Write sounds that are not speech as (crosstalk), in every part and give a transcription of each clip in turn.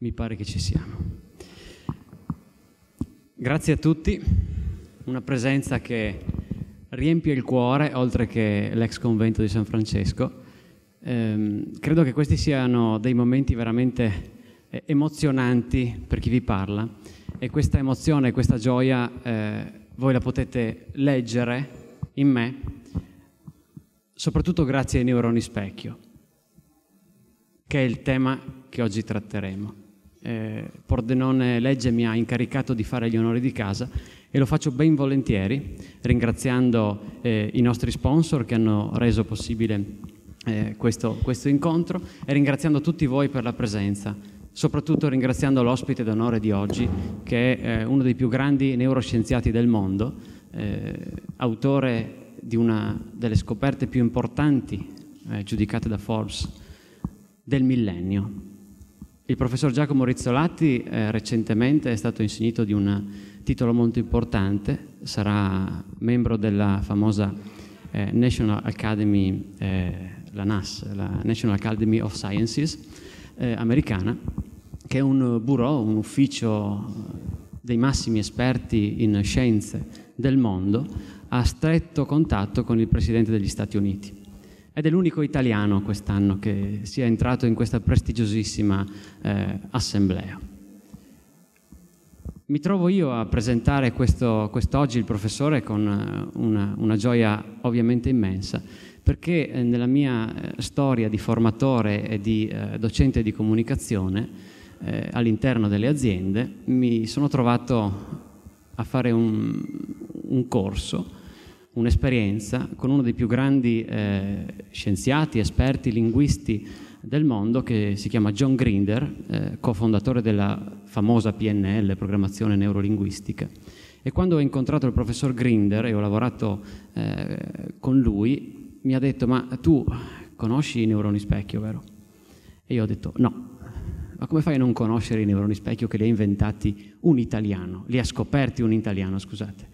mi pare che ci siamo. Grazie a tutti, una presenza che riempie il cuore, oltre che l'ex convento di San Francesco. Ehm, credo che questi siano dei momenti veramente eh, emozionanti per chi vi parla e questa emozione, questa gioia, eh, voi la potete leggere in me, soprattutto grazie ai neuroni specchio, che è il tema che oggi tratteremo eh, Pordenone Legge mi ha incaricato di fare gli onori di casa e lo faccio ben volentieri, ringraziando eh, i nostri sponsor che hanno reso possibile eh, questo, questo incontro e ringraziando tutti voi per la presenza soprattutto ringraziando l'ospite d'onore di oggi, che è eh, uno dei più grandi neuroscienziati del mondo, eh, autore di una delle scoperte più importanti eh, giudicate da Forbes del millennio, il professor Giacomo Rizzolatti eh, recentemente è stato insignito di un titolo molto importante, sarà membro della famosa eh, National Academy, eh, la NAS, la National Academy of Sciences eh, americana, che è un bureau, un ufficio dei massimi esperti in scienze del mondo, a stretto contatto con il Presidente degli Stati Uniti ed è l'unico italiano quest'anno che sia entrato in questa prestigiosissima eh, assemblea. Mi trovo io a presentare questo, quest'oggi il professore con eh, una, una gioia ovviamente immensa, perché eh, nella mia eh, storia di formatore e di eh, docente di comunicazione eh, all'interno delle aziende mi sono trovato a fare un, un corso un'esperienza con uno dei più grandi eh, scienziati, esperti, linguisti del mondo che si chiama John Grinder, eh, cofondatore della famosa PNL, programmazione neurolinguistica. E quando ho incontrato il professor Grinder e ho lavorato eh, con lui, mi ha detto ma tu conosci i neuroni specchio, vero? E io ho detto no. Ma come fai a non conoscere i neuroni specchio che li ha inventati un italiano? Li ha scoperti un italiano, scusate.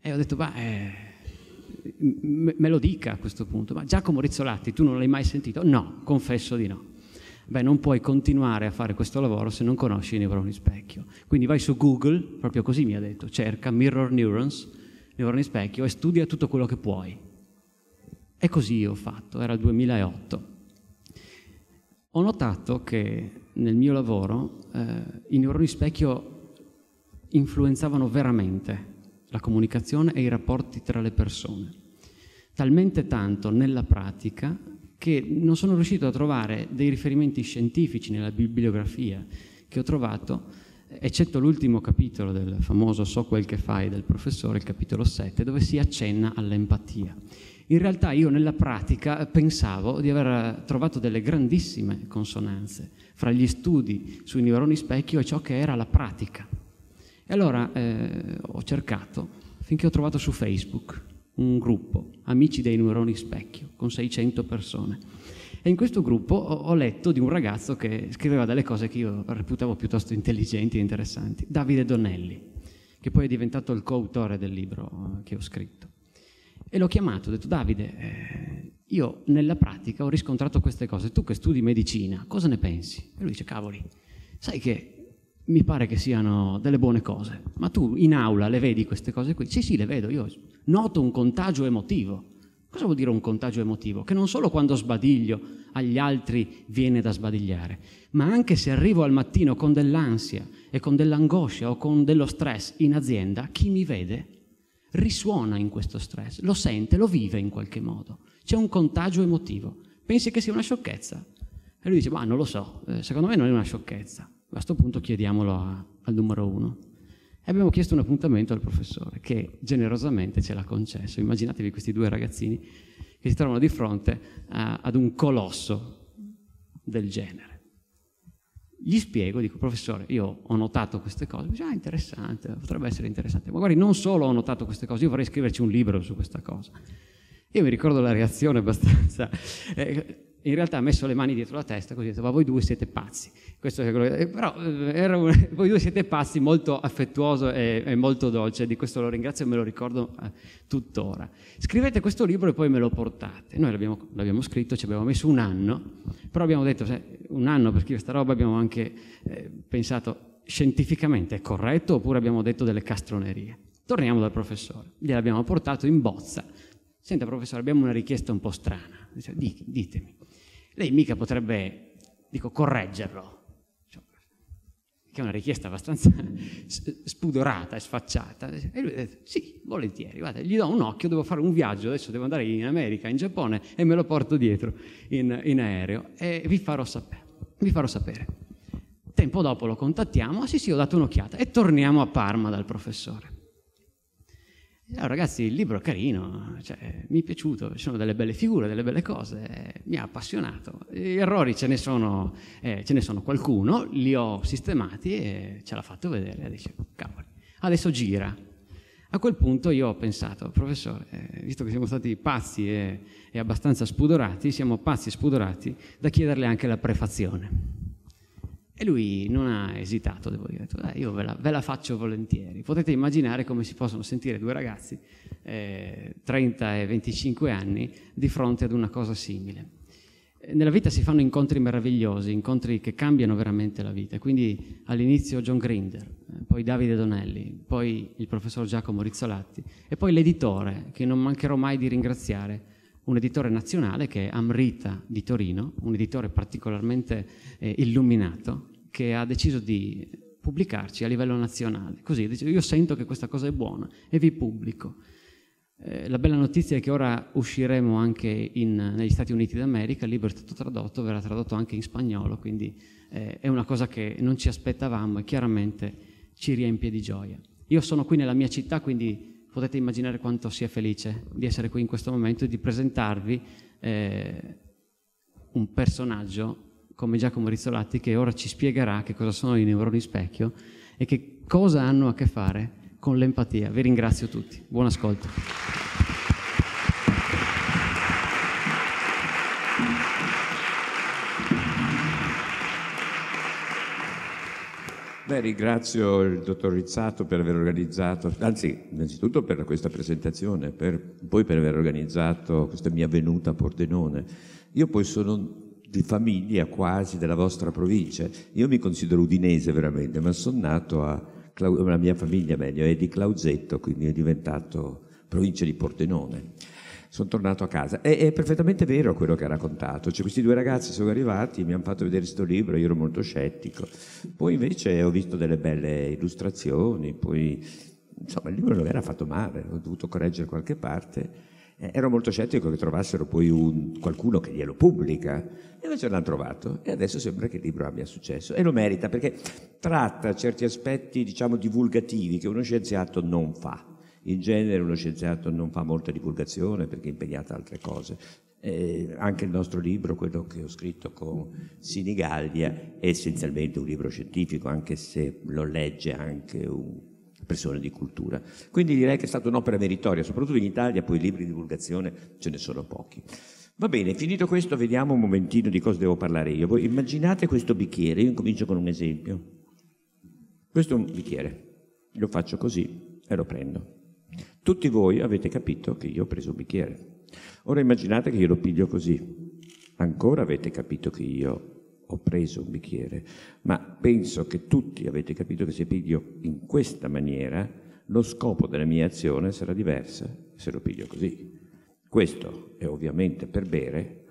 E ho detto, beh, me lo dica a questo punto, ma Giacomo Rizzolatti tu non l'hai mai sentito? No, confesso di no. Beh, non puoi continuare a fare questo lavoro se non conosci i neuroni specchio. Quindi vai su Google, proprio così mi ha detto, cerca mirror neurons, neuroni specchio e studia tutto quello che puoi. E così io ho fatto, era il 2008. Ho notato che nel mio lavoro eh, i neuroni specchio influenzavano veramente la comunicazione e i rapporti tra le persone. Talmente tanto nella pratica che non sono riuscito a trovare dei riferimenti scientifici nella bibliografia che ho trovato, eccetto l'ultimo capitolo del famoso So quel che fai del professore, il capitolo 7, dove si accenna all'empatia. In realtà io nella pratica pensavo di aver trovato delle grandissime consonanze fra gli studi sui neuroni specchio e ciò che era la pratica. E allora eh, ho cercato, finché ho trovato su Facebook, un gruppo, Amici dei Neuroni Specchio, con 600 persone. E in questo gruppo ho, letto di un ragazzo che scriveva delle cose che io reputavo piuttosto intelligenti e interessanti, Davide Donnelli, che poi è diventato il coautore del libro eh, che ho scritto. E l'ho chiamato, ho detto Davide, eh, io nella pratica ho riscontrato queste cose, tu che studi medicina, cosa ne pensi? E lui dice, cavoli, sai che mi pare che siano delle buone cose. Ma tu in aula le vedi queste cose qui? Sì, sì, le vedo, io noto un contagio emotivo. Cosa vuol dire un contagio emotivo? Che non solo quando sbadiglio agli altri viene da sbadigliare, ma anche se arrivo al mattino con dell'ansia e con dell'angoscia o con dello stress in azienda, chi mi vede risuona in questo stress, lo sente, lo vive in qualche modo. C'è un contagio emotivo. Pensi che sia una sciocchezza? E lui dice, ma non lo so, eh, secondo me non è una sciocchezza. A questo punto chiediamolo a, al numero uno. E abbiamo chiesto un appuntamento al professore, che generosamente ce l'ha concesso. Immaginatevi questi due ragazzini che si trovano di fronte a, ad un colosso del genere. Gli spiego, dico, professore, io ho notato queste cose. Dice, ah, interessante, potrebbe essere interessante. Magari non solo ho notato queste cose, io vorrei scriverci un libro su questa cosa. Io mi ricordo la reazione abbastanza... Eh, in realtà ha messo le mani dietro la testa così ha detto ma voi due siete pazzi questo è quello che... però eh, un... (laughs) voi due siete pazzi molto affettuoso e, e, molto dolce di questo lo ringrazio e me lo ricordo eh, tuttora scrivete questo libro e poi me lo portate noi l'abbiamo, l'abbiamo scritto ci abbiamo messo un anno però abbiamo detto se, un anno per scrivere questa roba abbiamo anche eh, pensato scientificamente è corretto oppure abbiamo detto delle castronerie torniamo dal professore gliel'abbiamo portato in bozza senta professore abbiamo una richiesta un po' strana Dice, ditemi lei mica potrebbe, dico, correggerlo, cioè, che è una richiesta abbastanza spudorata e sfacciata. E lui ha detto, sì, volentieri, guarda, gli do un occhio, devo fare un viaggio, adesso devo andare in America, in Giappone e me lo porto dietro in, in aereo e vi farò sapere. Vi farò sapere. Tempo dopo lo contattiamo, ah sì sì ho dato un'occhiata e torniamo a Parma dal professore. Oh, ragazzi, il libro è carino, cioè, mi è piaciuto, ci sono delle belle figure, delle belle cose, mi ha appassionato. Gli errori ce ne sono, eh, ce ne sono qualcuno, li ho sistemati e ce l'ha fatto vedere. Dice, cavoli, adesso gira. A quel punto io ho pensato, professore, eh, visto che siamo stati pazzi e, e abbastanza spudorati, siamo pazzi e spudorati da chiederle anche la prefazione. E lui non ha esitato, devo dire, detto, io ve la, ve la, faccio volentieri. Potete immaginare come si possono sentire due ragazzi, eh, 30 e 25 anni, di fronte ad una cosa simile. Eh, nella vita si fanno incontri meravigliosi, incontri che cambiano veramente la vita. Quindi all'inizio John Grinder, eh, poi Davide Donelli, poi il professor Giacomo Rizzolatti e poi l'editore, che non mancherò mai di ringraziare, un editore nazionale che è Amrita di Torino, un editore particolarmente eh, illuminato, che ha deciso di pubblicarci a livello nazionale. Così, io sento che questa cosa è buona e vi pubblico. Eh, la bella notizia è che ora usciremo anche in, negli Stati Uniti d'America, il libro è stato tradotto, verrà tradotto anche in spagnolo, quindi eh, è una cosa che non ci aspettavamo e chiaramente ci riempie di gioia. Io sono qui nella mia città, quindi potete immaginare quanto sia felice di essere qui in questo momento e di presentarvi eh, un personaggio come Giacomo Rizzolatti che ora ci spiegherà che cosa sono i neuroni specchio e che cosa hanno a che fare con l'empatia. Vi ringrazio tutti. Buon ascolto. Beh, ringrazio il dottor Rizzato per aver organizzato, anzi, innanzitutto per questa presentazione, per, poi per aver organizzato questa mia venuta a Pordenone. Io poi sono di famiglia quasi della vostra provincia. Io mi considero udinese veramente, ma sono nato a, Clau- la mia famiglia meglio è di Clauzetto, quindi è diventato provincia di Portenone. Sono tornato a casa. È, è perfettamente vero quello che ha raccontato. Cioè, questi due ragazzi sono arrivati, mi hanno fatto vedere questo libro, io ero molto scettico. Poi invece ho visto delle belle illustrazioni, poi insomma il libro non era fatto male, ho dovuto correggere qualche parte eh, ero molto scettico che trovassero poi un, qualcuno che glielo pubblica, e invece l'hanno trovato e adesso sembra che il libro abbia successo e lo merita perché tratta certi aspetti, diciamo, divulgativi che uno scienziato non fa. In genere uno scienziato non fa molta divulgazione perché è impegnato a altre cose. Eh, anche il nostro libro, quello che ho scritto con Sinigaglia, è essenzialmente un libro scientifico, anche se lo legge anche un persone di cultura. Quindi direi che è stata un'opera meritoria, soprattutto in Italia, poi libri di divulgazione ce ne sono pochi. Va bene, finito questo vediamo un momentino di cosa devo parlare io. Voi immaginate questo bicchiere, io incomincio con un esempio. Questo è un bicchiere, lo faccio così e lo prendo. Tutti voi avete capito che io ho preso un bicchiere. Ora immaginate che io lo piglio così. Ancora avete capito che io ho preso un bicchiere, ma penso che tutti avete capito che se piglio in questa maniera, lo scopo della mia azione sarà diversa se lo piglio così. Questo è ovviamente per bere,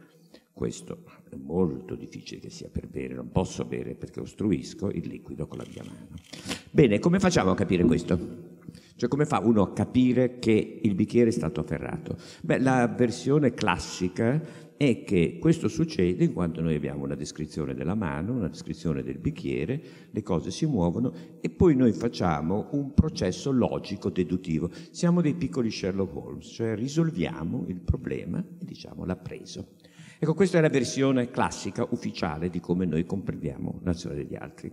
questo è molto difficile che sia per bere, non posso bere perché ostruisco il liquido con la mia mano. Bene, come facciamo a capire questo? Cioè come fa uno a capire che il bicchiere è stato afferrato? Beh, la versione classica è che questo succede in quanto noi abbiamo una descrizione della mano, una descrizione del bicchiere, le cose si muovono e poi noi facciamo un processo logico deduttivo. Siamo dei piccoli Sherlock Holmes, cioè risolviamo il problema e diciamo l'ha preso. Ecco, questa è la versione classica, ufficiale di come noi comprendiamo l'azione degli altri.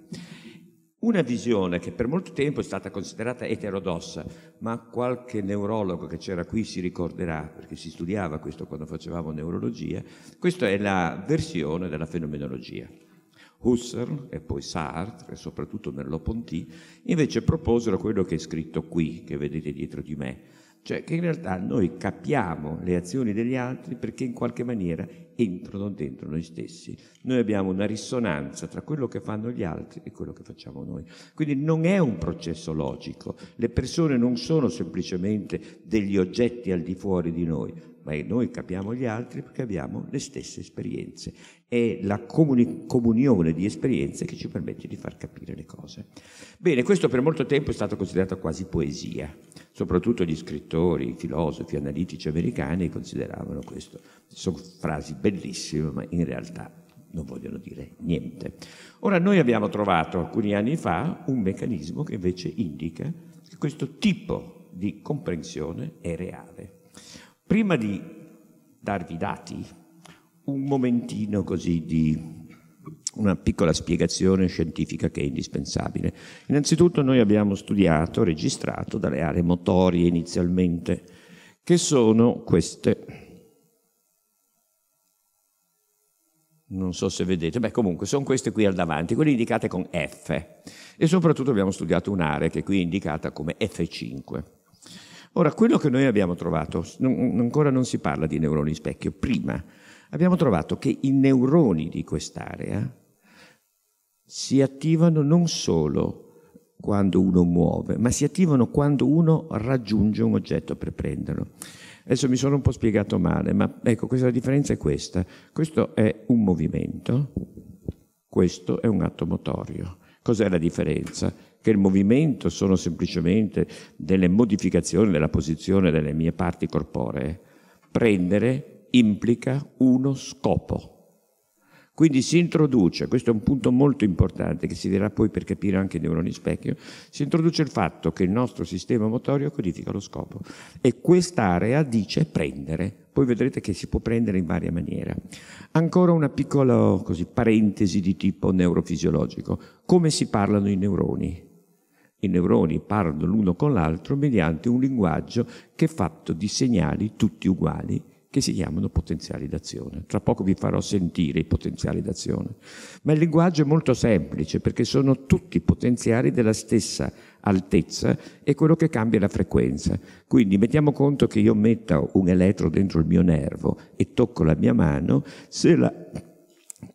Una visione che per molto tempo è stata considerata eterodossa, ma qualche neurologo che c'era qui si ricorderà, perché si studiava questo quando facevamo neurologia, questa è la versione della fenomenologia. Husserl e poi Sartre, e soprattutto Merleau-Ponty, invece proposero quello che è scritto qui, che vedete dietro di me, cioè che in realtà noi capiamo le azioni degli altri perché in qualche maniera entrano dentro noi stessi. Noi abbiamo una risonanza tra quello che fanno gli altri e quello che facciamo noi. Quindi non è un processo logico. Le persone non sono semplicemente degli oggetti al di fuori di noi, ma noi capiamo gli altri perché abbiamo le stesse esperienze. È la comuni- comunione di esperienze che ci permette di far capire le cose. Bene, questo per molto tempo è stato considerato quasi poesia, soprattutto gli scrittori, i filosofi, gli analitici americani consideravano questo. Sono frasi bellissime, ma in realtà non vogliono dire niente. Ora noi abbiamo trovato alcuni anni fa un meccanismo che invece indica che questo tipo di comprensione è reale. Prima di darvi i dati, un momentino così di una piccola spiegazione scientifica che è indispensabile. Innanzitutto noi abbiamo studiato, registrato dalle aree motorie inizialmente, che sono queste. non so se vedete, beh comunque sono queste qui al davanti, quelle indicate con F e soprattutto abbiamo studiato un'area che qui è indicata come F5. Ora, quello che noi abbiamo trovato, non, ancora non si parla di neuroni specchio, prima abbiamo trovato che i neuroni di quest'area si attivano non solo quando uno muove, ma si attivano quando uno raggiunge un oggetto per prenderlo. Adesso mi sono un po' spiegato male, ma ecco, questa, la differenza è questa. Questo è un movimento, questo è un atto motorio. Cos'è la differenza? che il movimento sono semplicemente delle modificazioni della posizione delle mie parti corporee, prendere implica uno scopo. Quindi si introduce, questo è un punto molto importante che si dirà poi per capire anche i neuroni specchio, si introduce il fatto che il nostro sistema motorio codifica lo scopo e quest'area dice prendere, poi vedrete che si può prendere in varie maniere. Ancora una piccola così, parentesi di tipo neurofisiologico, come si parlano i neuroni? I neuroni parlano l'uno con l'altro mediante un linguaggio che è fatto di segnali tutti uguali che si chiamano potenziali d'azione. Tra poco vi farò sentire i potenziali d'azione. Ma il linguaggio è molto semplice perché sono tutti potenziali della stessa altezza e quello che cambia è la frequenza. Quindi mettiamo conto che io metta un elettro dentro il mio nervo e tocco la mia mano, se la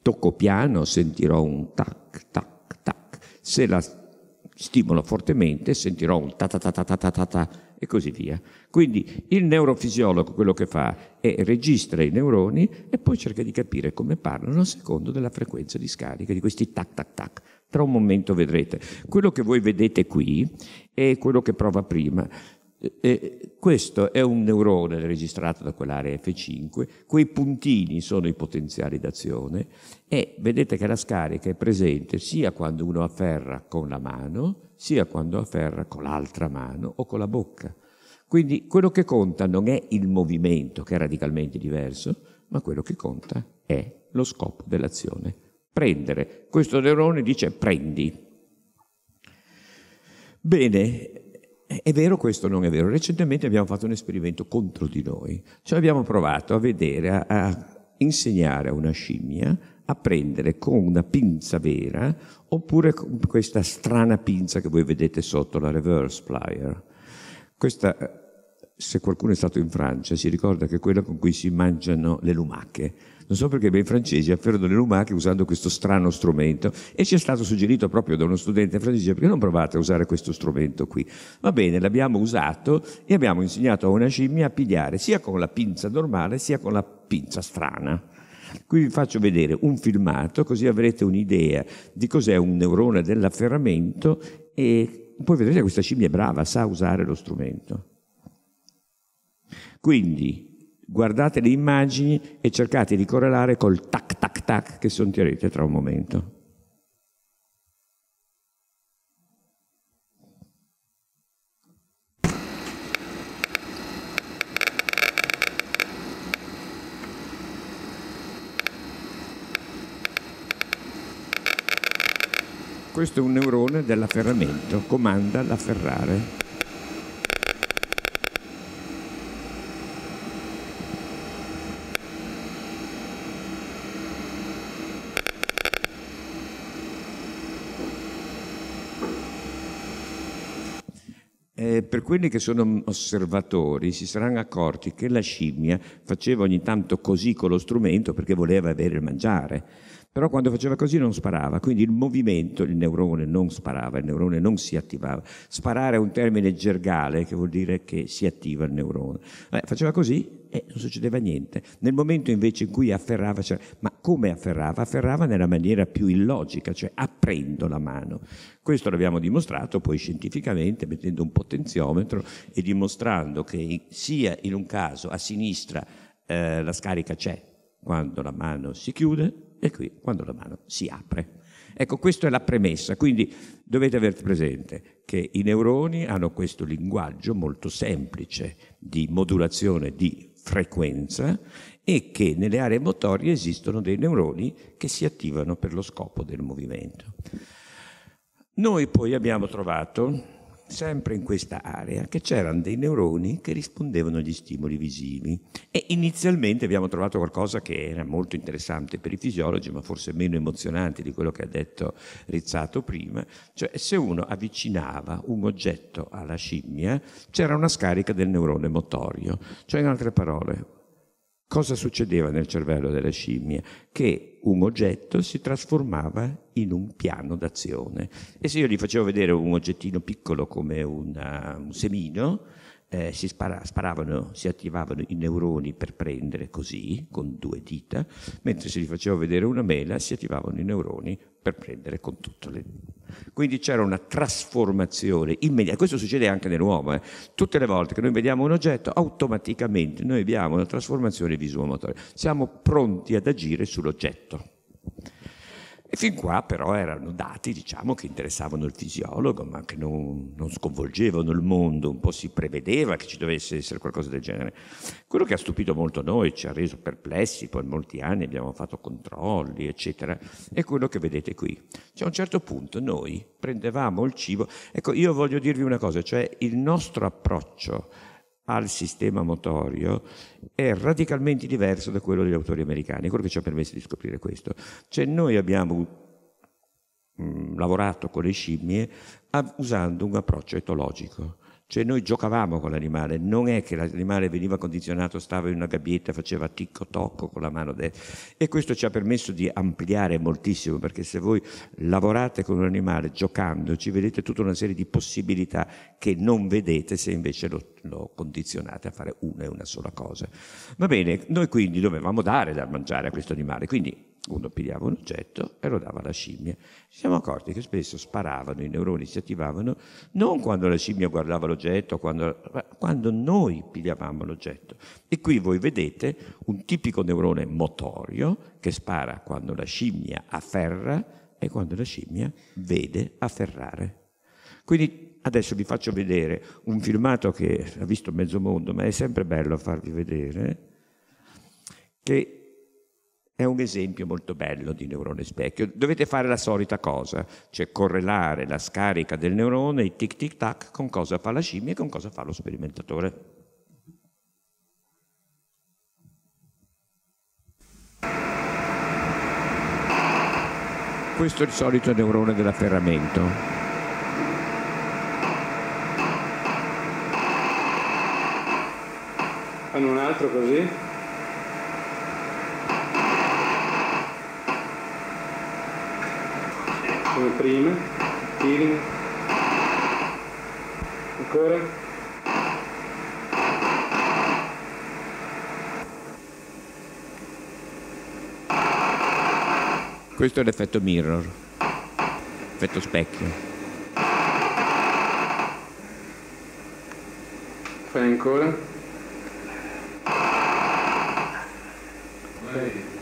tocco piano sentirò un tac, tac, tac, se la stimola fortemente, sentirò un ta ta ta ta ta ta ta, ta e così via. Quindi il neurofisiologo quello che fa è registra i neuroni e poi cerca di capire come parlano a secondo della frequenza di scarica di questi tac tac tac. Tra un momento vedrete. Quello che voi vedete qui è quello che prova prima. E questo è un neurone registrato da quell'area F5, quei puntini sono i potenziali d'azione e vedete che la scarica è presente sia quando uno afferra con la mano, sia quando afferra con l'altra mano o con la bocca. Quindi quello che conta non è il movimento, che è radicalmente diverso, ma quello che conta è lo scopo dell'azione. Prendere. Questo neurone dice prendi. Bene, è vero questo o non è vero? Recentemente abbiamo fatto un esperimento contro di noi, cioè abbiamo provato a vedere, a, a insegnare a una scimmia a prendere con una pinza vera oppure con questa strana pinza che voi vedete sotto la reverse plier. Questa, eh, se qualcuno è stato in Francia si ricorda che è quella con cui si mangiano le lumache non so perché, ma i francesi afferrano le lumache usando questo strano strumento e ci è stato suggerito proprio da uno studente francese perché non provate a usare questo strumento qui. Va bene, l'abbiamo usato e abbiamo insegnato a una scimmia a pigliare sia con la pinza normale sia con la pinza strana. Qui vi faccio vedere un filmato così avrete un'idea di cos'è un neurone dell'afferramento e poi vedrete che questa scimmia è brava, sa usare lo strumento. Quindi guardate le immagini e cercate di correlare col tac tac tac che sentirete tra un momento. Questo è un neurone dell'afferramento, comanda l'afferrare. per quelli che sono osservatori si saranno accorti che la scimmia faceva ogni tanto così con lo strumento perché voleva avere il mangiare. Però quando faceva così non sparava, quindi il movimento, il neurone non sparava, il neurone non si attivava. Sparare è un termine gergale che vuol dire che si attiva il neurone. Eh, faceva così e non succedeva niente. Nel momento invece in cui afferrava, cioè, ma come afferrava? Afferrava nella maniera più illogica, cioè aprendo la mano. Questo l'abbiamo dimostrato poi scientificamente mettendo un potenziometro e dimostrando che sia in un caso a sinistra eh, la scarica c'è quando la mano si chiude e qui quando la mano si apre. Ecco, questa è la premessa, quindi dovete aver presente che i neuroni hanno questo linguaggio molto semplice di modulazione di frequenza e che nelle aree motorie esistono dei neuroni che si attivano per lo scopo del movimento. Noi poi abbiamo trovato sempre in questa area, che c'erano dei neuroni che rispondevano agli stimoli visivi. E inizialmente abbiamo trovato qualcosa che era molto interessante per i fisiologi, ma forse meno emozionante di quello che ha detto Rizzato prima, cioè se uno avvicinava un oggetto alla scimmia c'era una scarica del neurone motorio, cioè in altre parole Cosa succedeva nel cervello della scimmia? Che un oggetto si trasformava in un piano d'azione. E se io gli facevo vedere un oggettino piccolo come una, un semino, eh, si spara, sparavano, si attivavano i neuroni per prendere così, con due dita, mentre se gli facevo vedere una mela si attivavano i neuroni per prendere con tutto. le... Quindi c'era una trasformazione immediata, questo succede anche nell'uomo, eh. tutte le volte che noi vediamo un oggetto automaticamente noi abbiamo una trasformazione visuomotoria, siamo pronti ad agire sull'oggetto. E fin qua però erano dati diciamo, che interessavano il fisiologo, ma che non, non, sconvolgevano il mondo, un po' si prevedeva che ci dovesse essere qualcosa del genere. Quello che ha stupito molto noi, ci ha reso perplessi, poi in molti anni abbiamo fatto controlli, eccetera, è quello che vedete qui. Cioè a un certo punto noi prendevamo il cibo, ecco io voglio dirvi una cosa, cioè il nostro approccio al sistema motorio è radicalmente diverso da quello degli autori americani, è quello che ci ha permesso di scoprire questo. Cioè noi abbiamo mh, mm, lavorato con le scimmie a, usando un approccio etologico, cioè noi giocavamo con l'animale, non è che l'animale veniva condizionato, stava in una gabbietta, faceva ticco tocco con la mano destra. E questo ci ha permesso di ampliare moltissimo, perché se voi lavorate con un animale giocandoci, vedete tutta una serie di possibilità che non vedete se invece lo, lo condizionate a fare una e una sola cosa. Va bene, noi quindi dovevamo dare da mangiare a questo animale, quindi uno pigliava un oggetto e lo dava alla scimmia. Ci siamo accorti che spesso sparavano, i neuroni si attivavano non quando la scimmia guardava l'oggetto, quando, ma quando noi pigliavamo l'oggetto. E qui voi vedete un tipico neurone motorio che spara quando la scimmia afferra e quando la scimmia vede afferrare. Quindi adesso vi faccio vedere un filmato che ha visto mezzo mondo, ma è sempre bello farvi vedere, che è un esempio molto bello di neurone specchio. Dovete fare la solita cosa, cioè correlare la scarica del neurone, il tic tic tac, con cosa fa la scimmia e con cosa fa lo sperimentatore. Questo è il solito neurone dell'afferramento. Fanno un altro così? come prima, tiri, ancora, questo è l'effetto mirror, effetto specchio. Fai ancora. Hey.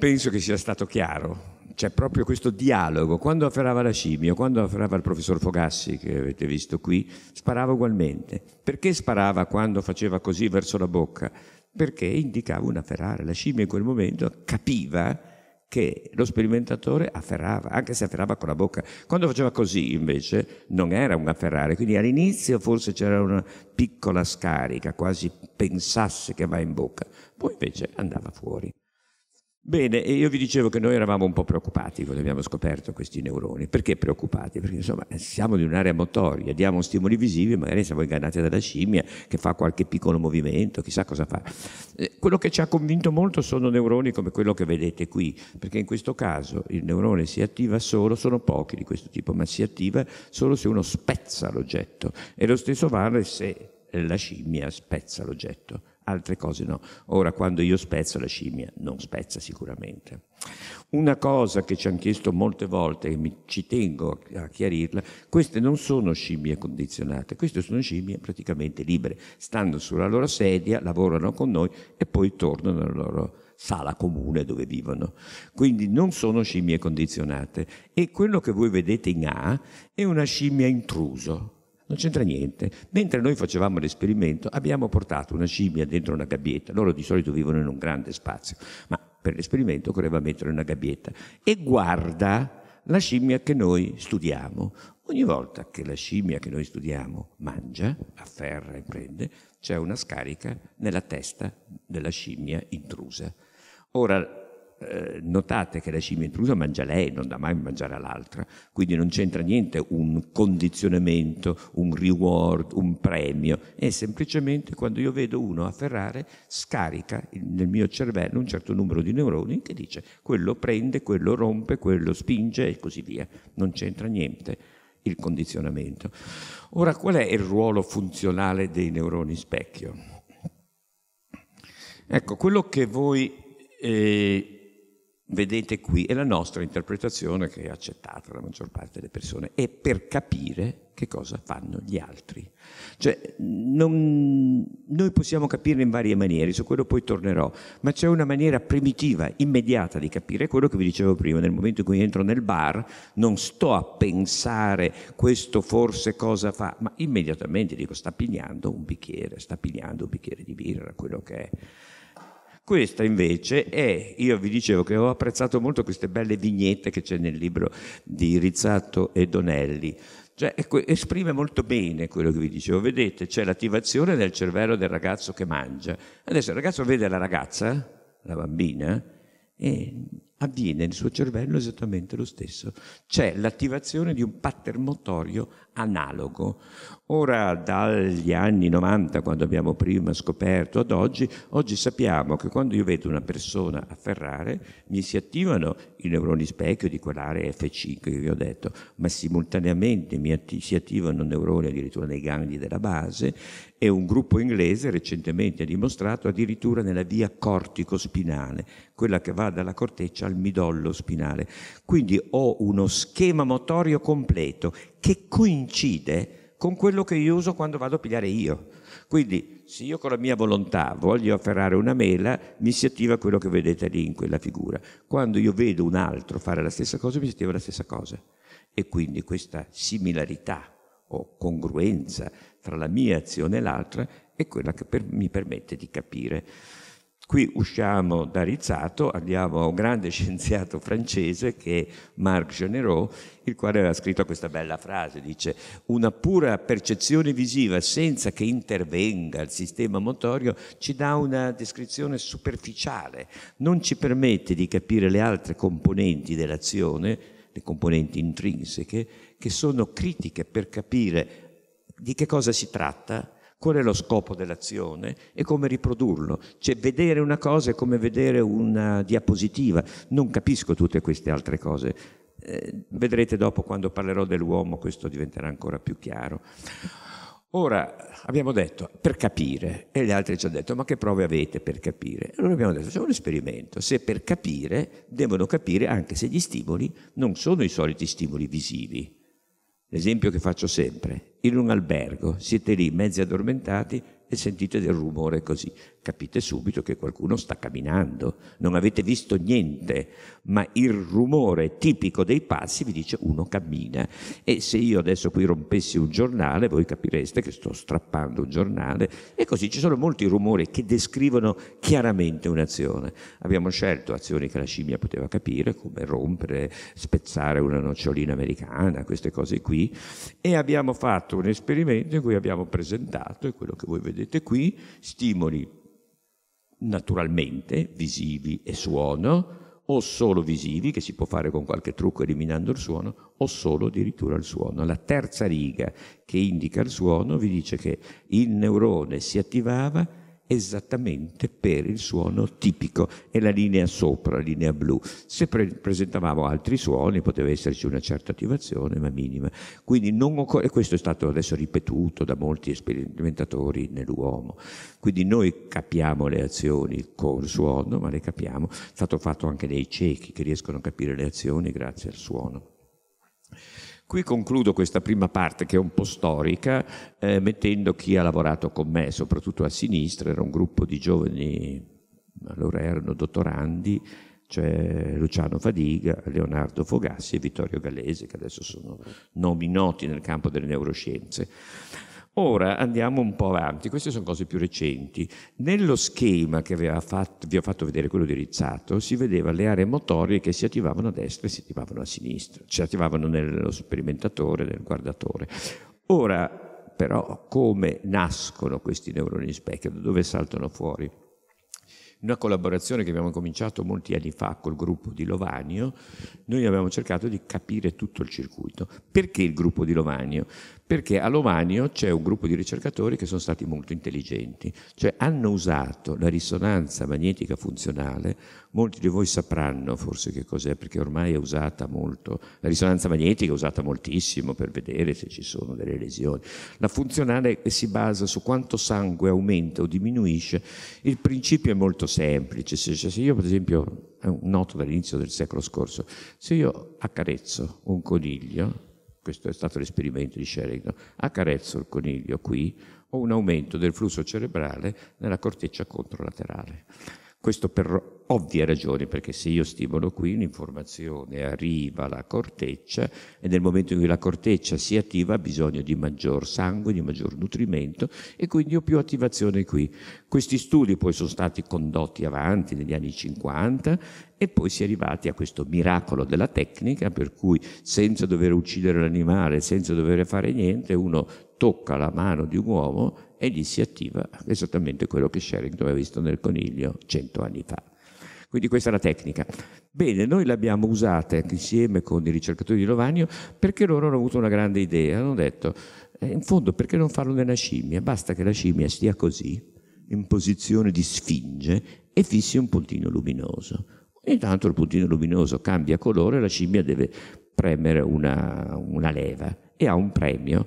penso che sia stato chiaro. C'è proprio questo dialogo. Quando afferrava la scimmia, quando afferrava il professor Fogassi, che avete visto qui, sparava ugualmente. Perché sparava quando faceva così verso la bocca? Perché indicava una ferrara. La scimmia in quel momento capiva che lo sperimentatore afferrava, anche se afferrava con la bocca. Quando faceva così, invece, non era una afferrare, quindi all'inizio forse c'era una piccola scarica, quasi pensasse che va in bocca, poi invece andava fuori. Bene, e io vi dicevo che noi eravamo un po' preoccupati quando abbiamo scoperto questi neuroni. Perché preoccupati? Perché insomma siamo in un'area motoria, diamo stimoli visivi, magari siamo ingannati dalla scimmia che fa qualche piccolo movimento, chissà cosa fa. Eh, quello che ci ha convinto molto sono neuroni come quello che vedete qui, perché in questo caso il neurone si attiva solo, sono pochi di questo tipo, ma si attiva solo se uno spezza l'oggetto. E lo stesso vale se la scimmia spezza l'oggetto altre cose no. Ora, quando io spezzo la scimmia, non spezza sicuramente. Una cosa che ci hanno chiesto molte volte, e mi, ci tengo a chiarirla, queste non sono scimmie condizionate, queste sono scimmie praticamente libere. Stanno sulla loro sedia, lavorano con noi e poi tornano alla loro sala comune dove vivono. Quindi non sono scimmie condizionate. E quello che voi vedete in A è una scimmia intruso non c'entra niente. Mentre noi facevamo l'esperimento abbiamo portato una scimmia dentro una gabbietta, loro di solito vivono in un grande spazio, ma per l'esperimento occorreva mettere in una gabbietta e guarda la scimmia che noi studiamo. Ogni volta che la scimmia che noi studiamo mangia, afferra e prende, c'è una scarica nella testa della scimmia intrusa. Ora, eh, notate che la scimmia intrusa mangia lei, non dà mai mangiare all'altra, quindi non c'entra niente un condizionamento, un reward, un premio, è semplicemente quando io vedo uno afferrare scarica nel mio cervello un certo numero di neuroni che dice quello prende, quello rompe, quello spinge e così via, non c'entra niente il condizionamento. Ora qual è il ruolo funzionale dei neuroni specchio? Ecco, quello che voi eh, vedete qui, è la nostra interpretazione che è accettata dalla maggior parte delle persone, è per capire che cosa fanno gli altri. Cioè, non, noi possiamo capirlo in varie maniere, su quello poi tornerò, ma c'è una maniera primitiva, immediata di capire, quello che vi dicevo prima, nel momento in cui entro nel bar non sto a pensare questo forse cosa fa, ma immediatamente dico sta pigliando un bicchiere, sta pigliando un bicchiere di birra, quello che è. Questa invece è, io vi dicevo che ho apprezzato molto queste belle vignette che c'è nel libro di Rizzato e Donelli. Cioè, ecco, esprime molto bene quello che vi dicevo. Vedete, c'è l'attivazione del cervello del ragazzo che mangia. Adesso il ragazzo vede la ragazza, la bambina, e avviene nel suo cervello esattamente lo stesso. C'è l'attivazione di un pattern motorio analogo. Ora, dagli anni 90, quando abbiamo prima scoperto, ad oggi, oggi sappiamo che quando io vedo una persona afferrare, mi si attivano i neuroni specchio di quell'area F5 che vi ho detto, ma simultaneamente atti- si attivano neuroni addirittura nei gangli della base e un gruppo inglese recentemente ha dimostrato addirittura nella via cortico-spinale, quella che va dalla corteccia al midollo spinale. Quindi ho uno schema motorio completo che coincide con quello che io uso quando vado a pigliare io. Quindi se io con la mia volontà voglio afferrare una mela, mi si attiva quello che vedete lì in quella figura. Quando io vedo un altro fare la stessa cosa, mi si attiva la stessa cosa. E quindi questa similarità o congruenza tra la mia azione e l'altra è quella che per, mi permette di capire Qui usciamo da Rizzato, andiamo a un grande (laughs) scienziato francese che è Marc Generot, il quale aveva scritto questa bella frase, dice una pura percezione visiva senza che intervenga il sistema motorio ci dà una descrizione superficiale, non ci permette di capire le altre componenti dell'azione, le componenti intrinseche, che sono critiche per capire di che cosa si tratta qual è lo scopo dell'azione e come riprodurlo. Cioè vedere una cosa è come vedere una diapositiva, non capisco tutte queste altre cose. Eh, vedrete dopo quando parlerò dell'uomo questo diventerà ancora più chiaro. Ora abbiamo detto per capire, e gli altri ci hanno detto: ma che prove avete per capire? Allora abbiamo detto: facciamo un esperimento. Se per capire devono capire anche se gli stimoli non sono i soliti stimoli visivi, l'esempio che faccio sempre, in un albergo, siete lì mezzi addormentati, e sentite del rumore così. Capite subito che qualcuno sta camminando, non avete visto niente, ma il rumore tipico dei passi vi dice uno cammina. E se io adesso qui rompessi un giornale, voi capireste che sto strappando un giornale e così ci sono molti rumori che descrivono chiaramente un'azione. Abbiamo scelto azioni che la scimmia poteva capire, come rompere, spezzare una nocciolina americana, queste cose qui, e abbiamo fatto un esperimento in cui abbiamo presentato, e quello che voi vedete vedete qui, stimoli naturalmente visivi e suono, o solo visivi, che si può fare con qualche trucco eliminando il suono, o solo addirittura il suono. La terza riga che indica il suono vi dice che il neurone si attivava esattamente per il suono tipico e la linea sopra, la linea blu. Se pre- presentavamo altri suoni poteva esserci una certa attivazione, ma minima. Quindi non occorre, e questo è stato adesso ripetuto da molti sperimentatori nell'uomo. Quindi noi capiamo le azioni col suono, ma le capiamo. È stato fatto anche dei ciechi che riescono a capire le azioni grazie al suono. Qui concludo questa prima parte che è un po' storica, eh, mettendo chi ha lavorato con me, soprattutto a sinistra, era un gruppo di giovani, allora erano dottorandi, cioè Luciano Fadiga, Leonardo Fogassi e Vittorio Gallese, che adesso sono nomi noti nel campo delle neuroscienze. Ora andiamo un po' avanti, queste sono cose più recenti. Nello schema che fatto, vi ho fatto vedere, quello di Rizzato, si vedeva le aree motorie che si attivavano a destra e si attivavano a sinistra, si attivavano nello sperimentatore, nel guardatore. Ora, però, come nascono questi neuroni specchio? Da dove saltano fuori? una collaborazione che abbiamo cominciato molti anni fa col gruppo di Lovanio, noi abbiamo cercato di capire tutto il circuito. Perché il gruppo di Lovanio? perché a Lomagno c'è un gruppo di ricercatori che sono stati molto intelligenti, cioè hanno usato la risonanza magnetica funzionale, molti di voi sapranno forse che cos'è, perché ormai è usata molto, la risonanza magnetica è usata moltissimo per vedere se ci sono delle lesioni, la funzionale si basa su quanto sangue aumenta o diminuisce, il principio è molto semplice, se io per esempio, è noto dall'inizio del secolo scorso, se io accarezzo un coniglio, questo è stato l'esperimento di Sherrington, accarezzo il coniglio qui, ho un aumento del flusso cerebrale nella corteccia controlaterale. Questo per ovvie ragioni, perché se io stimolo qui un'informazione arriva alla corteccia e nel momento in cui la corteccia si attiva ha bisogno di maggior sangue, di maggior nutrimento e quindi ho più attivazione qui. Questi studi poi sono stati condotti avanti negli anni 50 e poi si è arrivati a questo miracolo della tecnica per cui senza dover uccidere l'animale, senza dover fare niente, uno tocca la mano di un uomo e lì si attiva esattamente quello che Sherrington aveva visto nel coniglio cento anni fa. Quindi questa è la tecnica. Bene, noi l'abbiamo usata insieme con i ricercatori di Lovagno perché loro hanno avuto una grande idea, hanno detto, eh, in fondo perché non farlo nella scimmia? Basta che la scimmia stia così, in posizione di sfinge, e fissi un puntino luminoso. Ogni tanto il puntino luminoso cambia colore e la scimmia deve premere una, una leva e ha un premio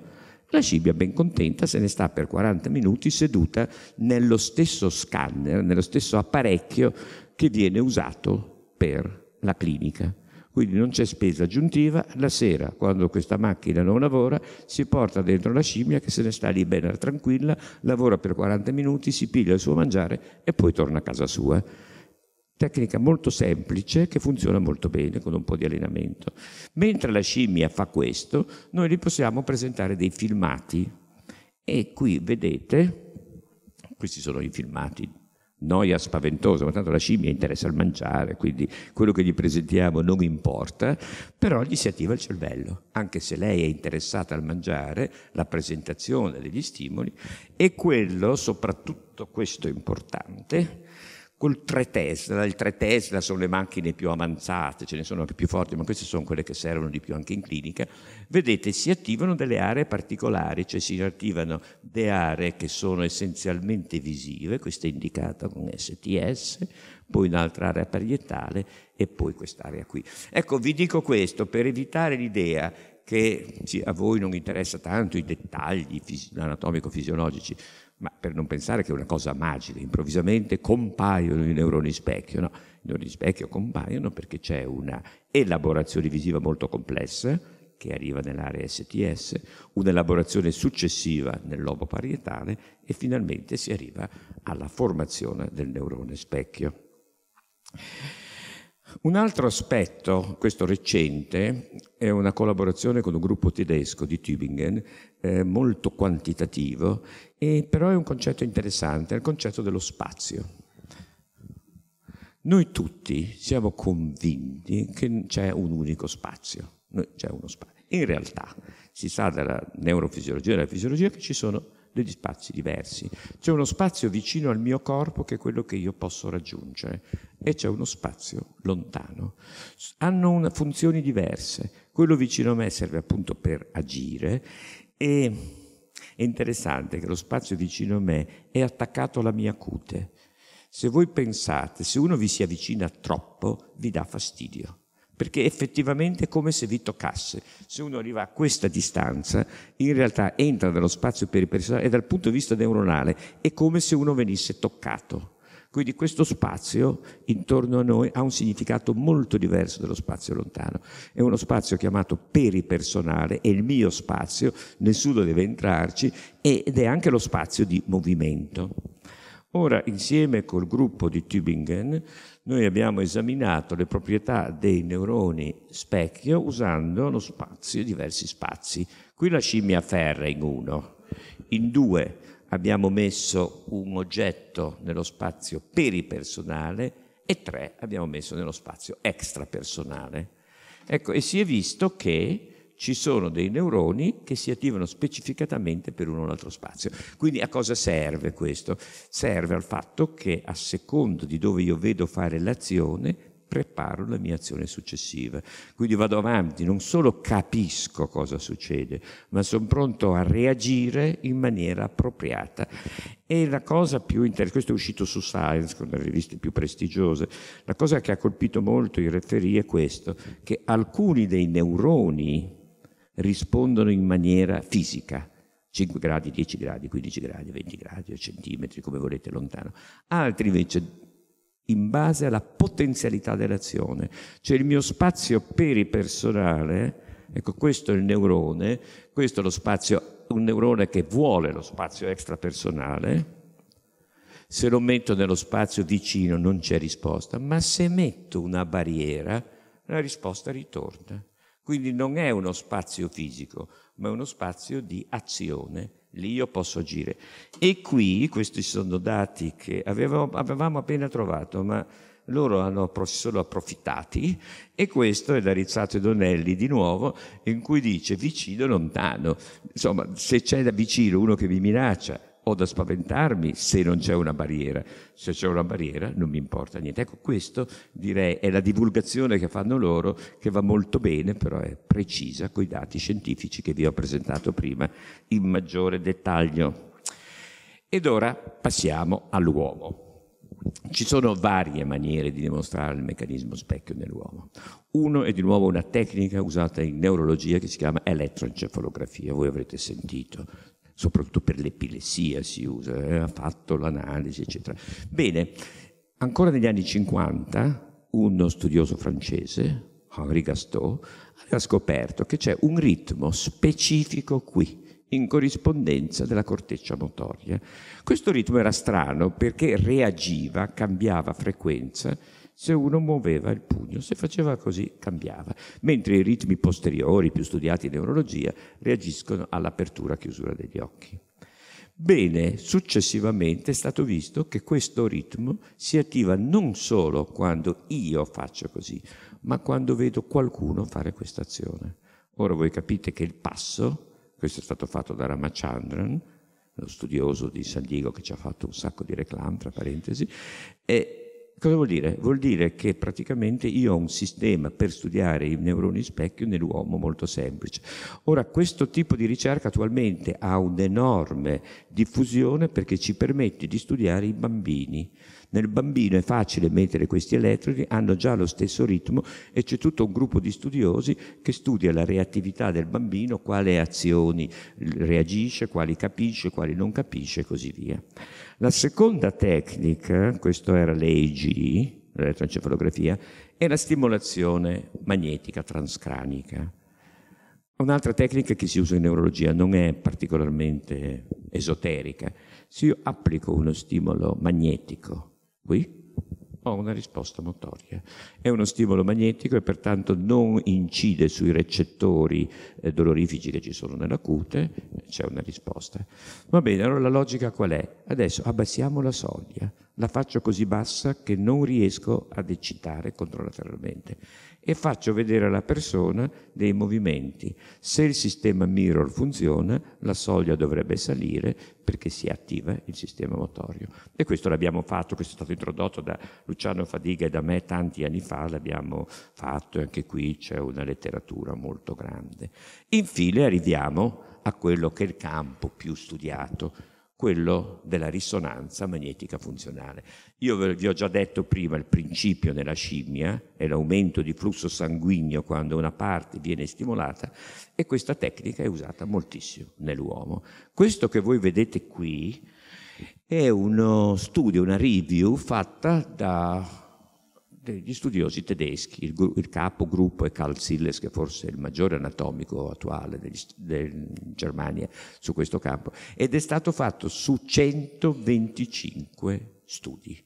la Scibbia, ben contenta, se ne sta per 40 minuti seduta nello stesso scanner, nello stesso apparecchio che viene usato per la clinica. Quindi non c'è spesa aggiuntiva, la sera quando questa macchina non lavora si porta dentro la scimmia che se ne sta lì bene tranquilla, lavora per 40 minuti, si piglia il suo mangiare e poi torna a casa sua tecnica molto semplice che funziona molto bene con un po' di allenamento. Mentre la scimmia fa questo, noi gli possiamo presentare dei filmati e qui vedete, questi sono i filmati, noia spaventosa, ma tanto la scimmia interessa il mangiare, quindi quello che gli presentiamo non importa, però gli si attiva il cervello, anche se lei è interessata al mangiare, la presentazione degli stimoli e quello, soprattutto questo è importante, col 3 Tesla, il 3 Tesla sono le macchine più avanzate, ce ne sono anche più forti, ma queste sono quelle che servono di più anche in clinica, vedete si attivano delle aree particolari, cioè si attivano delle aree che sono essenzialmente visive, questa è indicata con STS, poi un'altra area parietale e poi quest'area qui. Ecco, vi dico questo per evitare l'idea che a voi non interessa tanto i dettagli anatomico-fisiologici, ma per non pensare che è una cosa magica, improvvisamente compaiono i neuroni specchio, no? I neuroni specchio compaiono perché c'è una elaborazione visiva molto complessa che arriva nell'area STS, un'elaborazione successiva nel lobo parietale e finalmente si arriva alla formazione del neurone specchio. Un altro aspetto, questo recente, è una collaborazione con un gruppo tedesco di Tübingen, eh, molto quantitativo, però è un concetto interessante, è il concetto dello spazio. Noi tutti siamo convinti che c'è un unico spazio, c'è uno spazio. In realtà si sa dalla neurofisiologia e dalla fisiologia che ci sono degli spazi diversi. C'è uno spazio vicino al mio corpo che è quello che io posso raggiungere e c'è uno spazio lontano. Hanno funzioni diverse. Quello vicino a me serve appunto per agire e è interessante che lo spazio vicino a me è attaccato alla mia cute. Se voi pensate, se uno vi si avvicina troppo, vi dà fastidio perché effettivamente è come se vi toccasse. Se uno arriva a questa distanza, in realtà entra nello spazio peripersonale e dal punto di vista neuronale è come se uno venisse toccato. Quindi questo spazio intorno a noi ha un significato molto diverso dello spazio lontano. È uno spazio chiamato peripersonale, è il mio spazio, nessuno deve entrarci ed è anche lo spazio di movimento. Ora, insieme col gruppo di Tübingen, noi abbiamo esaminato le proprietà dei neuroni specchio usando lo spazio, diversi spazi. Qui la scimmia ferra in uno, in due abbiamo messo un oggetto nello spazio peripersonale e tre abbiamo messo nello spazio extrapersonale. Ecco, e si è visto che ci sono dei neuroni che si attivano specificatamente per uno o l'altro spazio. Quindi a cosa serve questo? Serve al fatto che a secondo di dove io vedo fare l'azione, preparo la mia azione successiva. Quindi vado avanti, non solo capisco cosa succede, ma sono pronto a reagire in maniera appropriata. E la cosa più interessante, questo è uscito su Science, con le riviste più prestigiose, la cosa che ha colpito molto i referì è questo, che alcuni dei neuroni rispondono in maniera fisica, 5 gradi, 10 gradi, 15 gradi, 20 gradi, centimetri, come volete lontano. Altri invece in base alla potenzialità dell'azione, cioè il mio spazio peripersonale, ecco questo è il neurone, questo è lo spazio, un neurone che vuole lo spazio extrapersonale, se lo metto nello spazio vicino non c'è risposta, ma se metto una barriera la risposta ritorna. Quindi non è uno spazio fisico, ma è uno spazio di azione. Lì io posso agire. E qui, questi sono dati che avevamo, avevamo appena trovato, ma loro hanno, solo sono approfittati e questo è da Rizzato e Donnelli di nuovo in cui dice vicino lontano insomma se c'è da vicino uno che vi minaccia ho da spaventarmi se non c'è una barriera. Se c'è una barriera non mi importa niente. Ecco, questo direi è la divulgazione che fanno loro, che va molto bene, però è precisa con i dati scientifici che vi ho presentato prima in maggiore dettaglio. Ed ora passiamo all'uomo. Ci sono varie maniere di dimostrare il meccanismo specchio nell'uomo. Uno è di nuovo una tecnica usata in neurologia che si chiama elettroencefalografia, voi avrete sentito, soprattutto per l'epilessia si usa, eh, ha fatto l'analisi, eccetera. Bene, ancora negli anni 50 uno studioso francese, Henri Gaston, aveva scoperto che c'è un ritmo specifico qui, in corrispondenza della corteccia motoria. Questo ritmo era strano perché reagiva, cambiava frequenza se uno muoveva il pugno, se faceva così, cambiava, mentre i ritmi posteriori, più studiati in neurologia, reagiscono all'apertura-chiusura degli occhi. Bene, successivamente è stato visto che questo ritmo si attiva non solo quando io faccio così, ma quando vedo qualcuno fare questa azione. Ora voi capite che il passo, questo è stato fatto da Ramachandran, lo studioso di San Diego che ci ha fatto un sacco di reclam, tra parentesi, è cosa vuol dire? Vuol dire che praticamente io ho un sistema per studiare i neuroni specchio nell'uomo molto semplice. Ora, questo tipo di ricerca attualmente ha un'enorme diffusione perché ci permette di studiare i bambini. Nel bambino è facile mettere questi elettrodi, hanno già lo stesso ritmo e c'è tutto un gruppo di studiosi che studia la reattività del bambino, quale azioni reagisce, quali capisce, quali non capisce e così via. La seconda tecnica, questo era l'EIG, l'elettroencefalografia, è la stimolazione magnetica transcranica. Un'altra tecnica che si usa in neurologia non è particolarmente esoterica. Se io applico uno stimolo magnetico qui, ho una risposta motoria. È uno stimolo magnetico e pertanto non incide sui recettori eh, dolorifici che ci sono nella cute, eh, c'è una risposta. Va bene, allora la logica qual è? Adesso abbassiamo la soglia, la faccio così bassa che non riesco ad eccitare controllatoriamente e faccio vedere alla persona dei movimenti. Se il sistema mirror funziona, la soglia dovrebbe salire perché si attiva il sistema motorio. E questo l'abbiamo fatto, questo è stato introdotto da Luciano Fadiga e da me tanti anni fa, l'abbiamo fatto e anche qui c'è una letteratura molto grande. Infine arriviamo a quello che è il campo più studiato, quello della risonanza magnetica funzionale. Io vi ho già detto prima il principio nella scimmia, è l'aumento di flusso sanguigno quando una parte viene stimolata e questa tecnica è usata moltissimo nell'uomo. Questo che voi vedete qui è uno studio, una review fatta da degli studiosi tedeschi, il, il capogruppo è Carl Silles, che forse è il maggiore anatomico attuale degli, del Germania su questo campo, ed è stato fatto su 125 studi.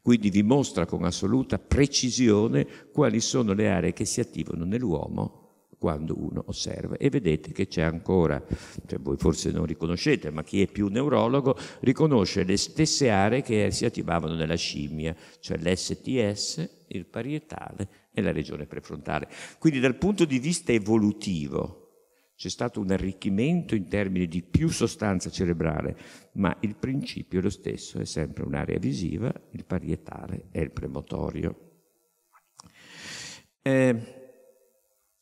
Quindi vi mostra con assoluta precisione quali sono le aree che si attivano nell'uomo quando uno osserva e vedete che c'è ancora, cioè voi forse non riconoscete, ma chi è più neurologo riconosce le stesse aree che si attivavano nella scimmia, cioè l'STS, il parietale e la regione prefrontale. Quindi dal punto di vista evolutivo c'è stato un arricchimento in termini di più sostanza cerebrale, ma il principio è lo stesso, è sempre un'area visiva, il parietale e il premotorio. Eh,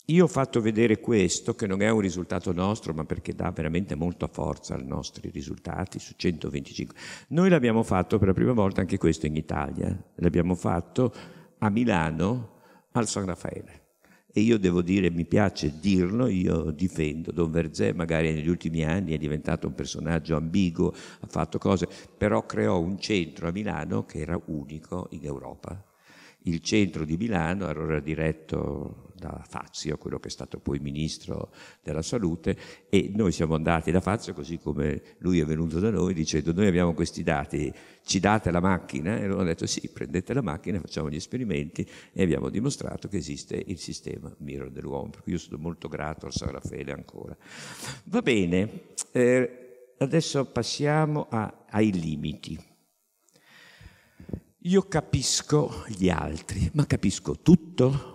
io ho fatto vedere questo, che non è un risultato nostro, ma perché dà veramente molta forza ai nostri risultati su 125. Noi l'abbiamo fatto per la prima volta anche questo in Italia, l'abbiamo fatto a Milano al San Raffaele. E io devo dire, mi piace dirlo, io difendo Don Verzè, magari negli ultimi anni è diventato un personaggio ambiguo, ha fatto cose, però creò un centro a Milano che era unico in Europa. Il centro di Milano, allora diretto da Fazio, quello che è stato poi ministro della salute, e noi siamo andati da Fazio così come lui è venuto da noi dicendo noi abbiamo questi dati, ci date la macchina? E loro hanno detto sì, prendete la macchina, facciamo gli esperimenti e abbiamo dimostrato che esiste il sistema Miro dell'uomo, per cui io sono molto grato al San Raffaele ancora. Va bene, eh, adesso passiamo a, ai limiti. Io capisco gli altri, ma capisco tutto?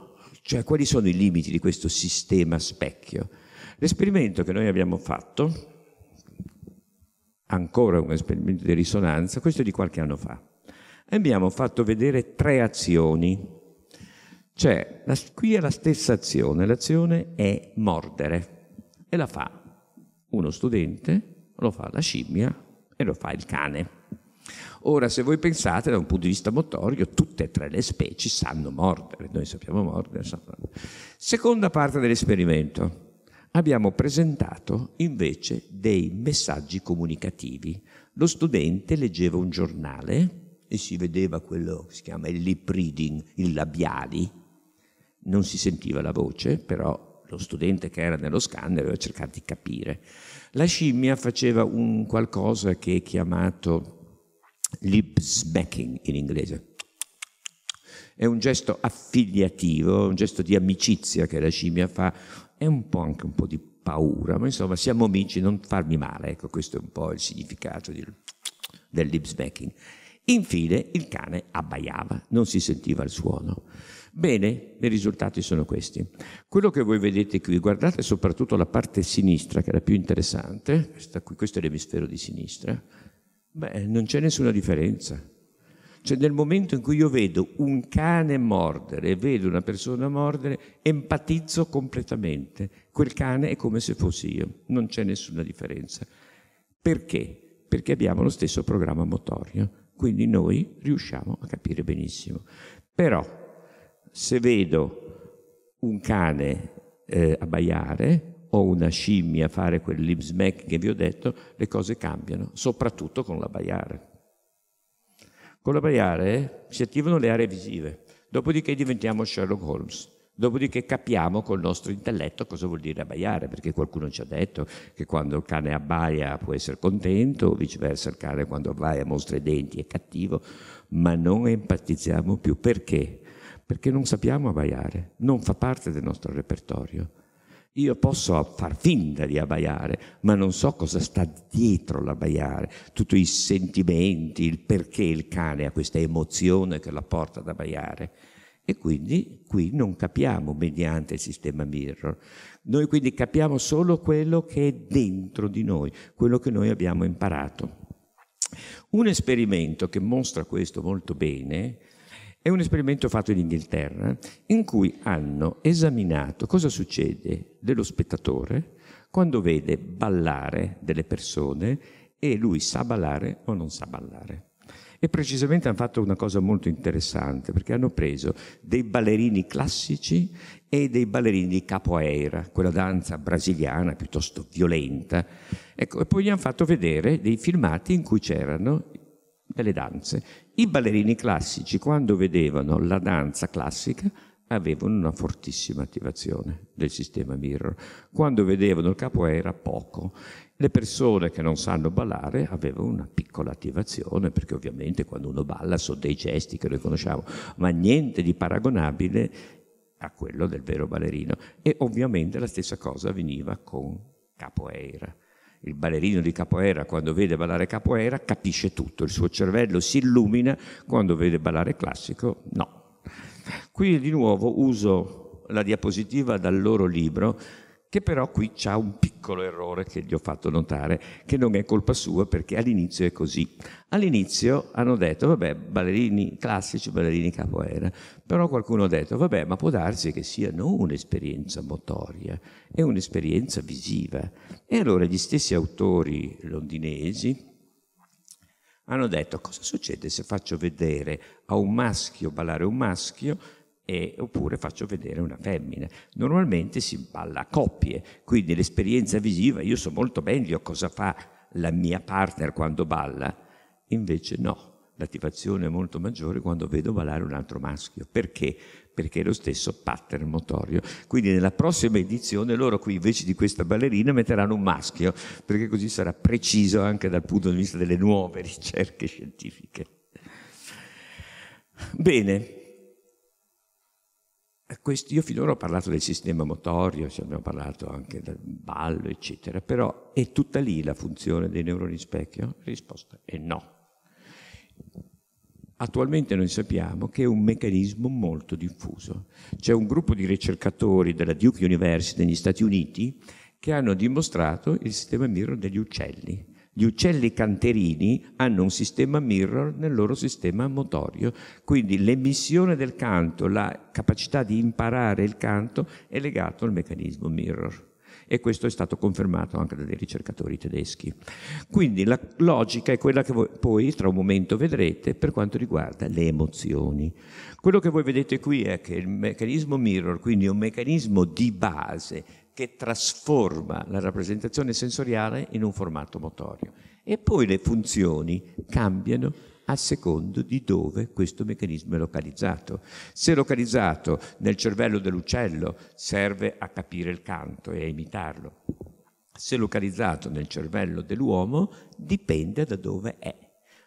Cioè quali sono i limiti di questo sistema specchio? L'esperimento che noi abbiamo fatto, ancora un esperimento di risonanza, questo è di qualche anno fa, abbiamo fatto vedere tre azioni. Cioè, la, qui è la stessa azione, l'azione è mordere e la fa uno studente, lo fa la scimmia e lo fa il cane. Ora, se voi pensate da un punto di vista motorio, tutte e tre le specie sanno mordere, noi sappiamo mordere. Seconda parte dell'esperimento. Abbiamo presentato invece dei messaggi comunicativi. Lo studente leggeva un giornale e si vedeva quello che si chiama il lip reading, il labiali. Non si sentiva la voce, però lo studente che era nello scanner doveva cercare di capire. La scimmia faceva un qualcosa che è chiamato lip smacking in inglese. È un gesto affiliativo, un gesto di amicizia che la scimmia fa, è un po' anche un po' di paura, ma insomma siamo amici, non farmi male, ecco questo è un po' il significato di, del lip smacking. Infine il cane abbaiava, non si sentiva il suono. Bene, i risultati sono questi. Quello che voi vedete qui, guardate soprattutto la parte sinistra che è la più interessante, qui, questo è l'emisfero di sinistra, Beh, non c'è nessuna differenza. Cioè nel momento in cui io vedo un cane mordere e vedo una persona mordere, empatizzo completamente. Quel cane è come se fossi io, non c'è nessuna differenza. Perché? Perché abbiamo lo stesso programma motorio, quindi noi riusciamo a capire benissimo. Però se vedo un cane eh, abbaiare, o una scimmia fare quel smack che vi ho detto, le cose cambiano, soprattutto con la baiare. Con la baiare si attivano le aree visive, dopodiché diventiamo Sherlock Holmes. Dopodiché capiamo col nostro intelletto cosa vuol dire abbaiare, perché qualcuno ci ha detto che quando il cane abbaia può essere contento, o viceversa il cane quando abbaia mostra i denti è cattivo, ma non empatizziamo più. Perché? Perché non sappiamo abbaiare, non fa parte del nostro repertorio. Io posso far finta di abbaiare, ma non so cosa sta dietro l'abbaiare, tutti i sentimenti, il perché il cane ha questa emozione che la porta ad abbaiare. E quindi qui non capiamo mediante il sistema mirror. Noi quindi capiamo solo quello che è dentro di noi, quello che noi abbiamo imparato. Un esperimento che mostra questo molto bene è un esperimento fatto in Inghilterra in cui hanno esaminato cosa succede dello spettatore quando vede ballare delle persone e lui sa ballare o non sa ballare. E precisamente hanno fatto una cosa molto interessante, perché hanno preso dei ballerini classici e dei ballerini capoeira, quella danza brasiliana piuttosto violenta. Ecco, e poi gli hanno fatto vedere dei filmati in cui c'erano e le danze. I ballerini classici, quando vedevano la danza classica, avevano una fortissima attivazione del sistema mirror. Quando vedevano il capoeira, poco. Le persone che non sanno ballare avevano una piccola attivazione, perché ovviamente quando uno balla sono dei gesti che noi conosciamo, ma niente di paragonabile a quello del vero ballerino. E ovviamente la stessa cosa avveniva con capoeira il ballerino di capoeira quando vede ballare capoeira capisce tutto, il suo cervello si illumina quando vede ballare classico, no. Qui di nuovo uso la diapositiva dal loro libro che però qui c'è un piccolo errore che gli ho fatto notare, che non è colpa sua perché all'inizio è così. All'inizio hanno detto, vabbè, ballerini classici, ballerini capoeira, però qualcuno ha detto, vabbè, ma può darsi che sia non un'esperienza motoria, è un'esperienza visiva. E allora gli stessi autori londinesi hanno detto, cosa succede se faccio vedere a un maschio ballare un maschio e, oppure faccio vedere una femmina. Normalmente si balla a coppie, quindi l'esperienza visiva, io so molto meglio cosa fa la mia partner quando balla, invece no, l'attivazione è molto maggiore quando vedo ballare un altro maschio. Perché? Perché è lo stesso pattern motorio. Quindi nella prossima edizione loro qui invece di questa ballerina metteranno un maschio, perché così sarà preciso anche dal punto di vista delle nuove (laughs) ricerche scientifiche. Bene, eh, io finora ho parlato del sistema motorio, cioè abbiamo parlato anche del ballo, eccetera, però è tutta lì la funzione dei neuroni specchio? La risposta è no. Attualmente noi sappiamo che è un meccanismo molto diffuso. C'è un gruppo di ricercatori della Duke University negli Stati Uniti che hanno dimostrato il sistema mirror degli uccelli. Gli uccelli canterini hanno un sistema mirror nel loro sistema motorio, quindi l'emissione del canto, la capacità di imparare il canto è legata al meccanismo mirror e questo è stato confermato anche dai ricercatori tedeschi. Quindi la logica è quella che voi poi tra un momento vedrete per quanto riguarda le emozioni. Quello che voi vedete qui è che il meccanismo mirror, quindi un meccanismo di base che trasforma la rappresentazione sensoriale in un formato motorio. E poi le funzioni cambiano a secondo di dove questo meccanismo è localizzato. Se localizzato nel cervello dell'uccello serve a capire il canto e a imitarlo. Se localizzato nel cervello dell'uomo dipende da dove è.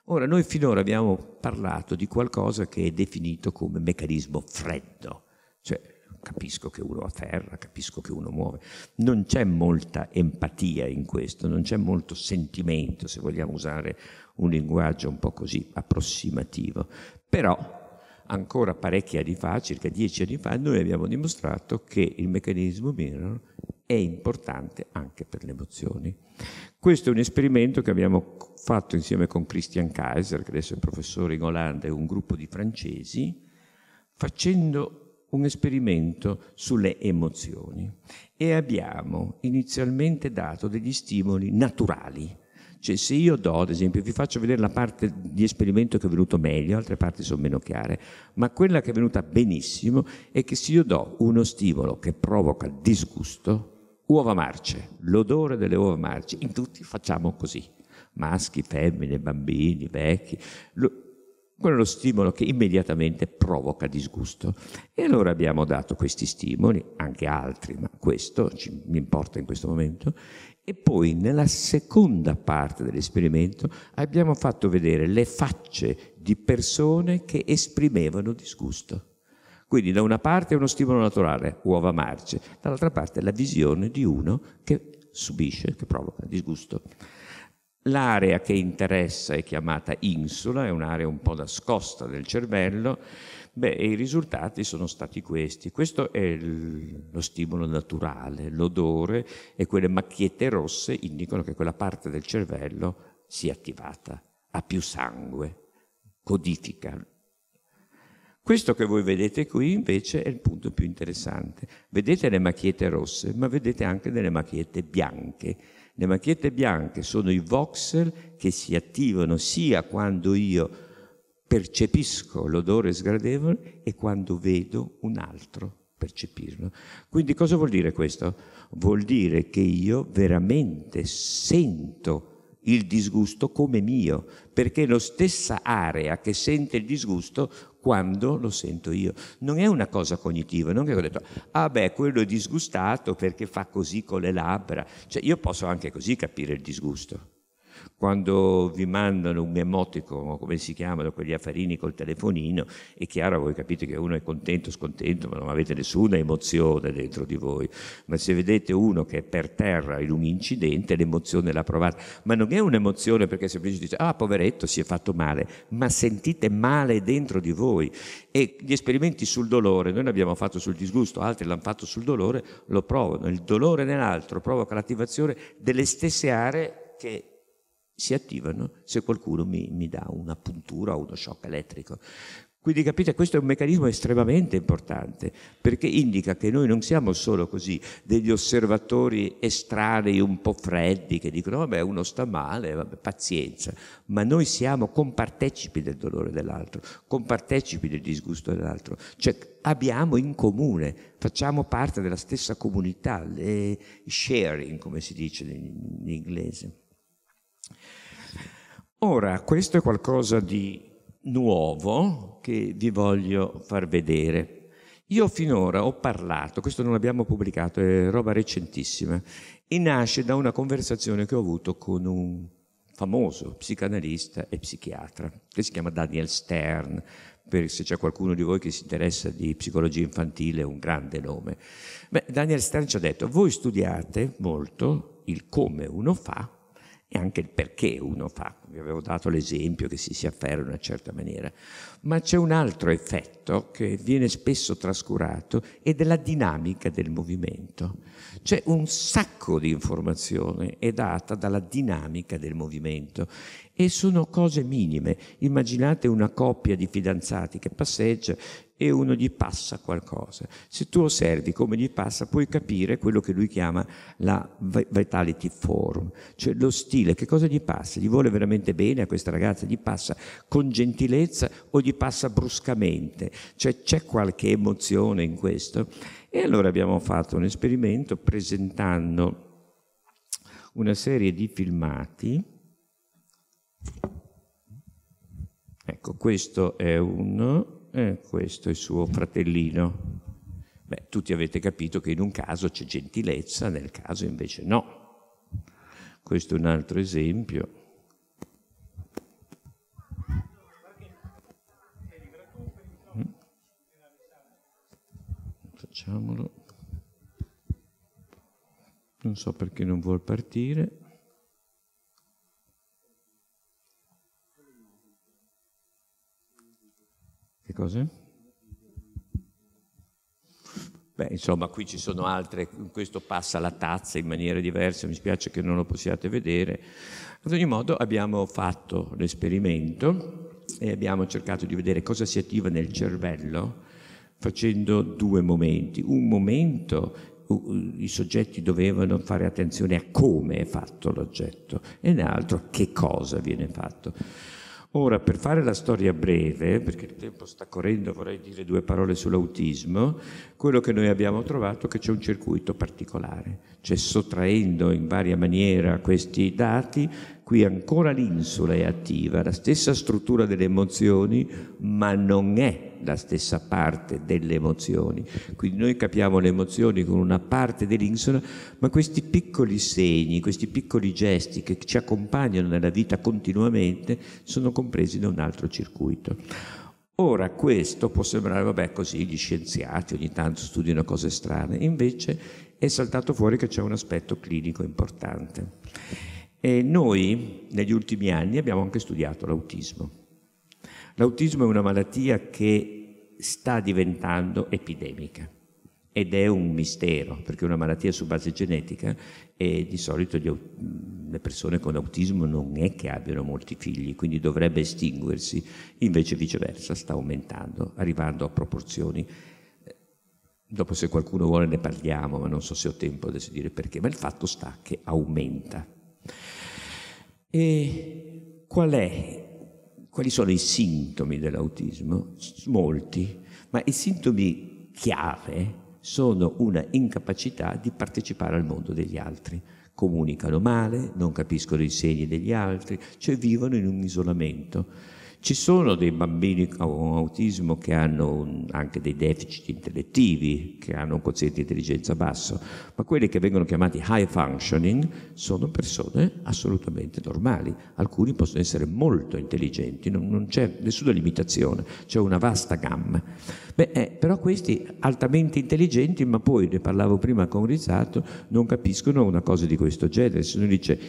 Ora, noi finora abbiamo parlato di qualcosa che è definito come meccanismo freddo, cioè capisco che uno afferra, capisco che uno muove. Non c'è molta empatia in questo, non c'è molto sentimento, se vogliamo usare un linguaggio un po' così approssimativo. Però ancora parecchi anni fa, circa dieci anni fa, noi abbiamo dimostrato che il meccanismo mirror è importante anche per le emozioni. Questo è un esperimento che abbiamo fatto insieme con Christian Kaiser, che adesso è professore in Olanda, e un gruppo di francesi, facendo un esperimento sulle emozioni e abbiamo inizialmente dato degli stimoli naturali. Cioè se io do, ad esempio, vi faccio vedere la parte di esperimento che è venuto meglio, altre parti sono meno chiare, ma quella che è venuta benissimo è che se io do uno stimolo che provoca disgusto, uova marce, l'odore delle uova marce, in tutti facciamo così, maschi, femmine, bambini, vecchi, quello è lo stimolo che immediatamente provoca disgusto. E allora abbiamo dato questi stimoli, anche altri, ma questo ci, mi importa in questo momento, e poi nella seconda parte dell'esperimento abbiamo fatto vedere le facce di persone che esprimevano disgusto. Quindi da una parte uno stimolo naturale, uova marce, dall'altra parte la visione di uno che subisce, che provoca disgusto. L'area che interessa è chiamata insula, è un'area un po' nascosta del cervello, Beh, i risultati sono stati questi. Questo è il, lo stimolo naturale, l'odore e quelle macchiette rosse indicano che quella parte del cervello si è attivata, ha più sangue, codifica. Questo che voi vedete qui invece è il punto più interessante. Vedete le macchiette rosse, ma vedete anche delle macchiette bianche le macchiette bianche sono i voxel che si attivano sia quando io percepisco l'odore sgradevole e quando vedo un altro percepirlo. Quindi cosa vuol dire questo? Vuol dire che io veramente sento il disgusto come mio, perché la stessa area che sente il disgusto quando lo sento io. Non è una cosa cognitiva, non è che ho detto, ah beh, quello è disgustato perché fa così con le labbra. Cioè io posso anche così capire il disgusto. Quando vi mandano un emotico, come si chiamano quegli affarini col telefonino, è chiaro, voi capite che uno è contento, scontento, ma non avete nessuna emozione dentro di voi. Ma se vedete uno che è per terra in un incidente, l'emozione l'ha provata. Ma non è un'emozione perché semplicemente dice, ah poveretto, si è fatto male, ma sentite male dentro di voi. E gli esperimenti sul dolore, noi l'abbiamo fatto sul disgusto, altri l'hanno fatto sul dolore, lo provano. Il dolore nell'altro provoca l'attivazione delle stesse aree che si attivano se qualcuno mi, mi dà una puntura o uno shock elettrico. Quindi capite, questo è un meccanismo estremamente importante perché indica che noi non siamo solo così degli osservatori estranei un po' freddi che dicono vabbè uno sta male, vabbè, pazienza, ma noi siamo compartecipi del dolore dell'altro, compartecipi del disgusto dell'altro, cioè abbiamo in comune, facciamo parte della stessa comunità, le sharing come si dice in inglese. Ora, questo è qualcosa di nuovo che vi voglio far vedere. Io finora ho parlato, questo non l'abbiamo pubblicato, è roba recentissima, e nasce da una conversazione che ho avuto con un famoso psicanalista e psichiatra, che si chiama Daniel Stern, per se c'è qualcuno di voi che si interessa di psicologia infantile è un grande nome. Beh, Daniel Stern ci ha detto, voi studiate molto il come uno fa e anche il perché uno fa, vi avevo dato l'esempio che si si afferra in una certa maniera, ma c'è un altro effetto che viene spesso trascurato ed è la dinamica del movimento. C'è un sacco di informazione è data dalla dinamica del movimento e sono cose minime. Immaginate una coppia di fidanzati che passeggia e uno gli passa qualcosa. Se tu osservi come gli passa, puoi capire quello che lui chiama la vitality form, cioè lo stile, che cosa gli passa? Gli vuole veramente bene a questa ragazza? Gli passa con gentilezza o gli passa bruscamente? Cioè c'è qualche emozione in questo? E allora abbiamo fatto un esperimento presentando una serie di filmati. Ecco, questo è uno, eh, questo è suo fratellino. Beh, tutti avete capito che in un caso c'è gentilezza, nel caso invece no. Questo è un altro esempio. Mm. Facciamolo. Non so perché non vuol partire. Che cosa? Beh, insomma, qui ci sono altre, questo passa la tazza in maniera diversa, mi spiace che non lo possiate vedere. Ad ogni modo abbiamo fatto l'esperimento e abbiamo cercato di vedere cosa si attiva nel cervello facendo due momenti. Un momento i soggetti dovevano fare attenzione a come è fatto l'oggetto e un altro che cosa viene fatto. Ora, per fare la storia breve, perché il tempo sta correndo, vorrei dire due parole sull'autismo, quello che noi abbiamo trovato è che c'è un circuito particolare, cioè sottraendo in varia maniera questi dati Qui ancora l'insula è attiva, la stessa struttura delle emozioni, ma non è la stessa parte delle emozioni. Quindi noi capiamo le emozioni con una parte dell'insula, ma questi piccoli segni, questi piccoli gesti che ci accompagnano nella vita continuamente sono compresi da un altro circuito. Ora questo può sembrare, vabbè così, gli scienziati ogni tanto studiano cose strane, invece è saltato fuori che c'è un aspetto clinico importante. E noi negli ultimi anni abbiamo anche studiato l'autismo. L'autismo è una malattia che sta diventando epidemica ed è un mistero perché una malattia su base genetica e di solito gli, le persone con autismo non è che abbiano molti figli, quindi dovrebbe estinguersi, invece viceversa sta aumentando, arrivando a proporzioni dopo se qualcuno vuole ne parliamo, ma non so se ho tempo adesso di dire perché, ma il fatto sta che aumenta e qual è, quali sono i sintomi dell'autismo? Molti, ma i sintomi chiave sono una incapacità di partecipare al mondo degli altri. Comunicano male, non capiscono i segni degli altri, cioè vivono in un isolamento ci sono dei bambini con autismo che hanno anche dei deficit intellettivi, che hanno un quoziente di intelligenza basso, ma quelli che vengono chiamati high functioning sono persone assolutamente normali. Alcuni possono essere molto intelligenti, non, non c'è nessuna limitazione, c'è una vasta gamma. Beh, eh, però questi altamente intelligenti, ma poi ne parlavo prima con Rizzato, non capiscono una cosa di questo genere. Se uno dice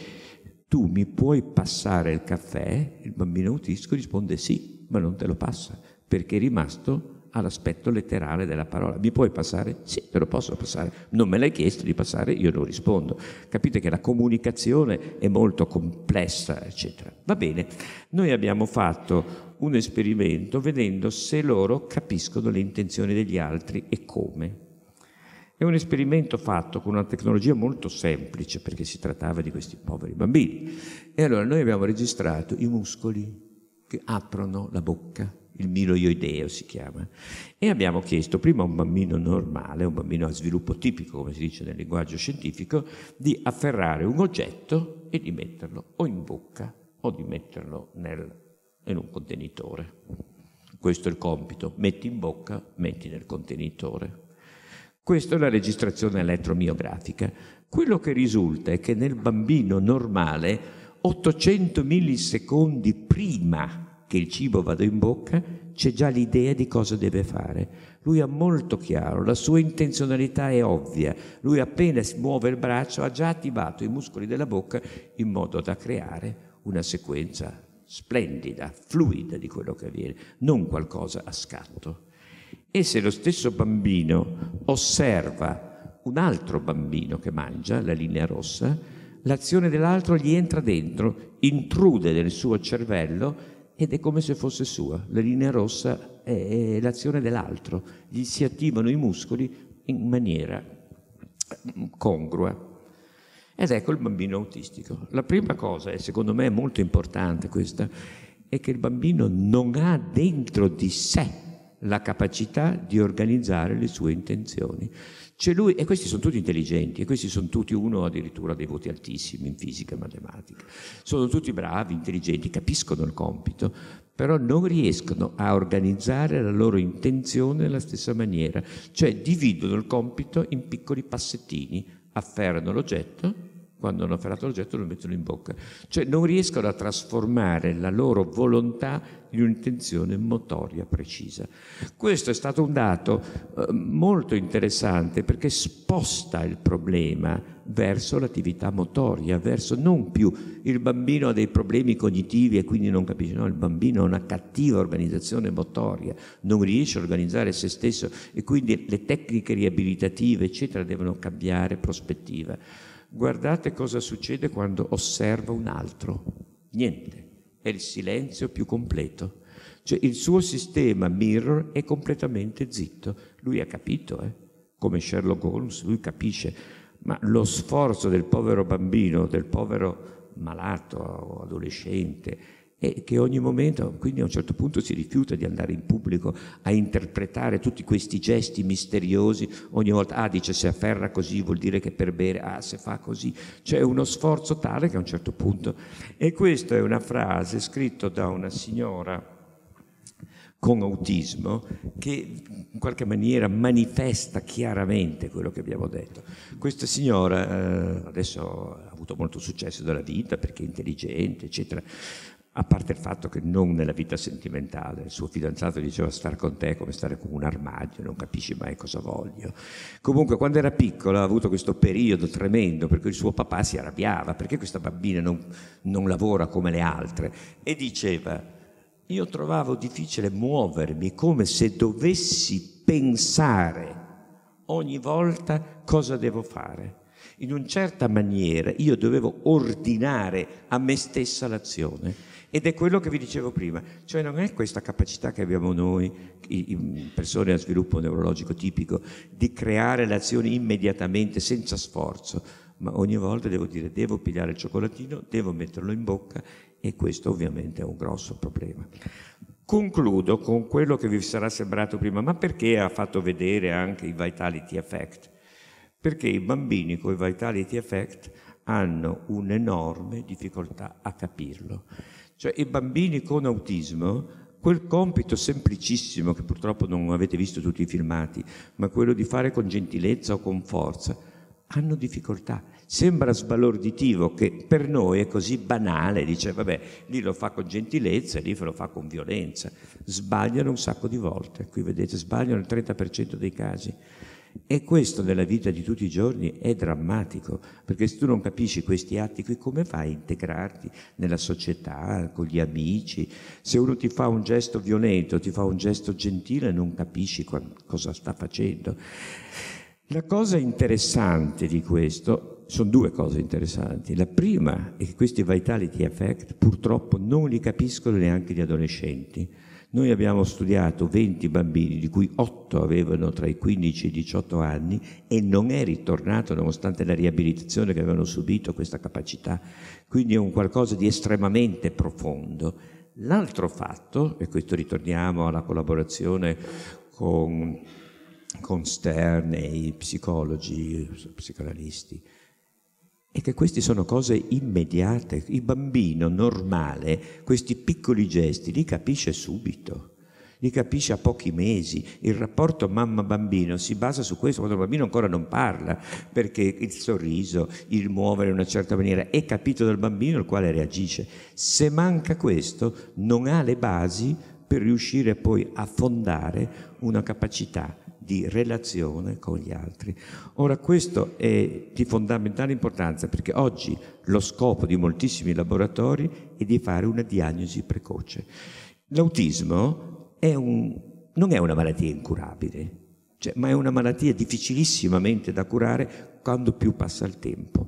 tu mi puoi passare il caffè? Il bambino autistico risponde sì, ma non te lo passa, perché è rimasto all'aspetto letterale della parola. Mi puoi passare? Sì, te lo posso passare. Non me l'hai chiesto di passare, io non rispondo. Capite che la comunicazione è molto complessa, eccetera. Va bene, noi abbiamo fatto un esperimento vedendo se loro capiscono le intenzioni degli altri e come. È un esperimento fatto con una tecnologia molto semplice perché si trattava di questi poveri bambini. E allora noi abbiamo registrato i muscoli che aprono la bocca, il miloioideo si chiama, e abbiamo chiesto prima a un bambino normale, un bambino a sviluppo tipico, come si dice nel linguaggio scientifico, di afferrare un oggetto e di metterlo o in bocca o di metterlo nel, in un contenitore. Questo è il compito, metti in bocca, metti nel contenitore. Questa è la registrazione elettromiografica. Quello che risulta è che nel bambino normale 800 millisecondi prima che il cibo vada in bocca c'è già l'idea di cosa deve fare. Lui ha molto chiaro, la sua intenzionalità è ovvia. Lui appena si muove il braccio ha già attivato i muscoli della bocca in modo da creare una sequenza splendida, fluida di quello che avviene, non qualcosa a scatto. E se lo stesso bambino osserva un altro bambino che mangia, la linea rossa, l'azione dell'altro gli entra dentro, intrude nel suo cervello ed è come se fosse sua. La linea rossa è, l'azione dell'altro, gli si attivano i muscoli in maniera mm, congrua. Ed ecco il bambino autistico. La prima cosa, e secondo me è molto importante questa, è che il bambino non ha dentro di sé la capacità di organizzare le sue intenzioni. C'è lui, e questi sono tutti intelligenti, e questi sono tutti, uno addirittura dei voti altissimi in fisica e matematica. Sono tutti bravi, intelligenti, capiscono il compito, però non riescono a organizzare la loro intenzione nella stessa maniera, cioè dividono il compito in piccoli passettini, afferrano l'oggetto quando hanno afferrato l'oggetto lo mettono in bocca. Cioè non riescono a trasformare la loro volontà in un'intenzione motoria precisa. Questo è stato un dato eh, molto interessante perché sposta il problema verso l'attività motoria, verso non più il bambino ha dei problemi cognitivi e quindi non capisce, no, il bambino ha una cattiva organizzazione motoria, non riesce a organizzare se stesso e quindi le tecniche riabilitative, eccetera, devono cambiare prospettiva. Guardate cosa succede quando osserva un altro. Niente, è il silenzio più completo. Cioè il suo sistema mirror è completamente zitto. Lui ha capito, eh? come Sherlock Holmes, lui capisce, ma lo sforzo del povero bambino, del povero malato o adolescente, e che ogni momento, quindi a un certo punto si rifiuta di andare in pubblico a interpretare tutti questi gesti misteriosi, ogni volta, ah dice se afferra così vuol dire che per bere, ah se fa così, c'è uno sforzo tale che a un certo punto, e questa è una frase scritta da una signora con autismo che in qualche maniera manifesta chiaramente quello che abbiamo detto. Questa signora eh, adesso ha avuto molto successo nella vita perché è intelligente, eccetera, a parte il fatto che non nella vita sentimentale, il suo fidanzato diceva stare con te è come stare con un armadio, non capisci mai cosa voglio. Comunque quando era piccola ha avuto questo periodo tremendo perché il suo papà si arrabbiava, perché questa bambina non, non lavora come le altre e diceva io trovavo difficile muovermi come se dovessi pensare ogni volta cosa devo fare. In una certa maniera io dovevo ordinare a me stessa l'azione. Ed è quello che vi dicevo prima, cioè non è questa capacità che abbiamo noi, persone a sviluppo neurologico tipico, di creare le azioni immediatamente, senza sforzo, ma ogni volta devo dire devo pigliare il cioccolatino, devo metterlo in bocca e questo ovviamente è un grosso problema. Concludo con quello che vi sarà sembrato prima, ma perché ha fatto vedere anche i vitality effect? Perché i bambini con i vitality effect hanno un'enorme difficoltà a capirlo. Cioè i bambini con autismo quel compito semplicissimo che purtroppo non avete visto tutti i filmati, ma quello di fare con gentilezza o con forza, hanno difficoltà. Sembra sbalorditivo che per noi è così banale, dice vabbè, lì lo fa con gentilezza, lì lo fa con violenza. Sbagliano un sacco di volte, qui vedete sbagliano il 30% dei casi. E questo nella vita di tutti i giorni è drammatico, perché se tu non capisci questi atti qui, come fai a integrarti nella società, con gli amici? Se uno ti fa un gesto violento, ti fa un gesto gentile, non capisci cosa sta facendo. La cosa interessante di questo, sono due cose interessanti. La prima è che questi vitality effect purtroppo non li capiscono neanche gli adolescenti noi abbiamo studiato 20 bambini, di cui 8 avevano tra i 15 e i 18 anni e non è ritornato nonostante la riabilitazione che avevano subito questa capacità. Quindi è un qualcosa di estremamente profondo. L'altro fatto, e questo ritorniamo alla collaborazione con, con Stern e i psicologi, psicanalisti, è che queste sono cose immediate. Il bambino normale questi piccoli gesti li capisce subito, li capisce a pochi mesi. Il rapporto mamma-bambino si basa su questo, quando il bambino ancora non parla, perché il sorriso, il muovere in una certa maniera è capito dal bambino il quale reagisce. Se manca questo non ha le basi per riuscire poi a fondare una capacità di relazione con gli altri. Ora questo è di fondamentale importanza perché oggi lo scopo di moltissimi laboratori è di fare una diagnosi precoce. L'autismo è un, non è una malattia incurabile, cioè, ma è una malattia difficilissimamente da curare quando più passa il tempo.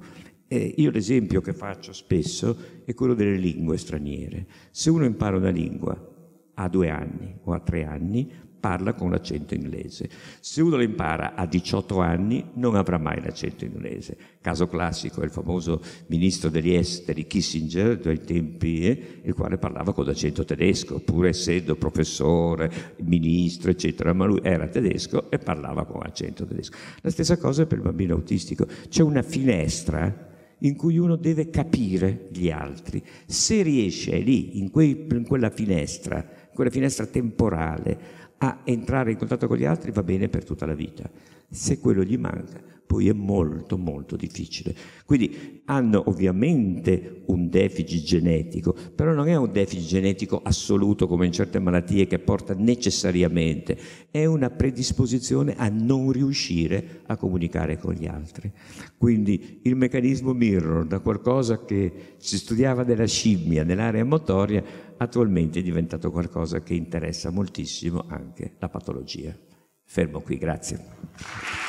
Eh, io l'esempio che faccio spesso è quello delle lingue straniere. Se uno impara una lingua a due anni o a tre anni, parla con l'accento inglese. Se uno lo impara a 18 anni non avrà mai l'accento inglese. Caso classico è il famoso ministro degli esteri Kissinger dai tempi, eh, il quale parlava con l'accento tedesco, pur essendo professore, ministro, eccetera, ma lui era tedesco e parlava con accento tedesco. La stessa cosa per il bambino autistico. C'è una finestra in cui uno deve capire gli altri. Se riesce lì, in, quei, in quella finestra, in quella finestra temporale, a entrare in contatto con gli altri va bene per tutta la vita. Se quello gli manca, poi è molto molto difficile. Quindi hanno ovviamente un deficit genetico, però non è un deficit genetico assoluto come in certe malattie che porta necessariamente, è una predisposizione a non riuscire a comunicare con gli altri. Quindi il meccanismo mirror, da qualcosa che si studiava nella scimmia nell'area motoria, attualmente è diventato qualcosa che interessa moltissimo anche la patologia. Fermo qui, grazie.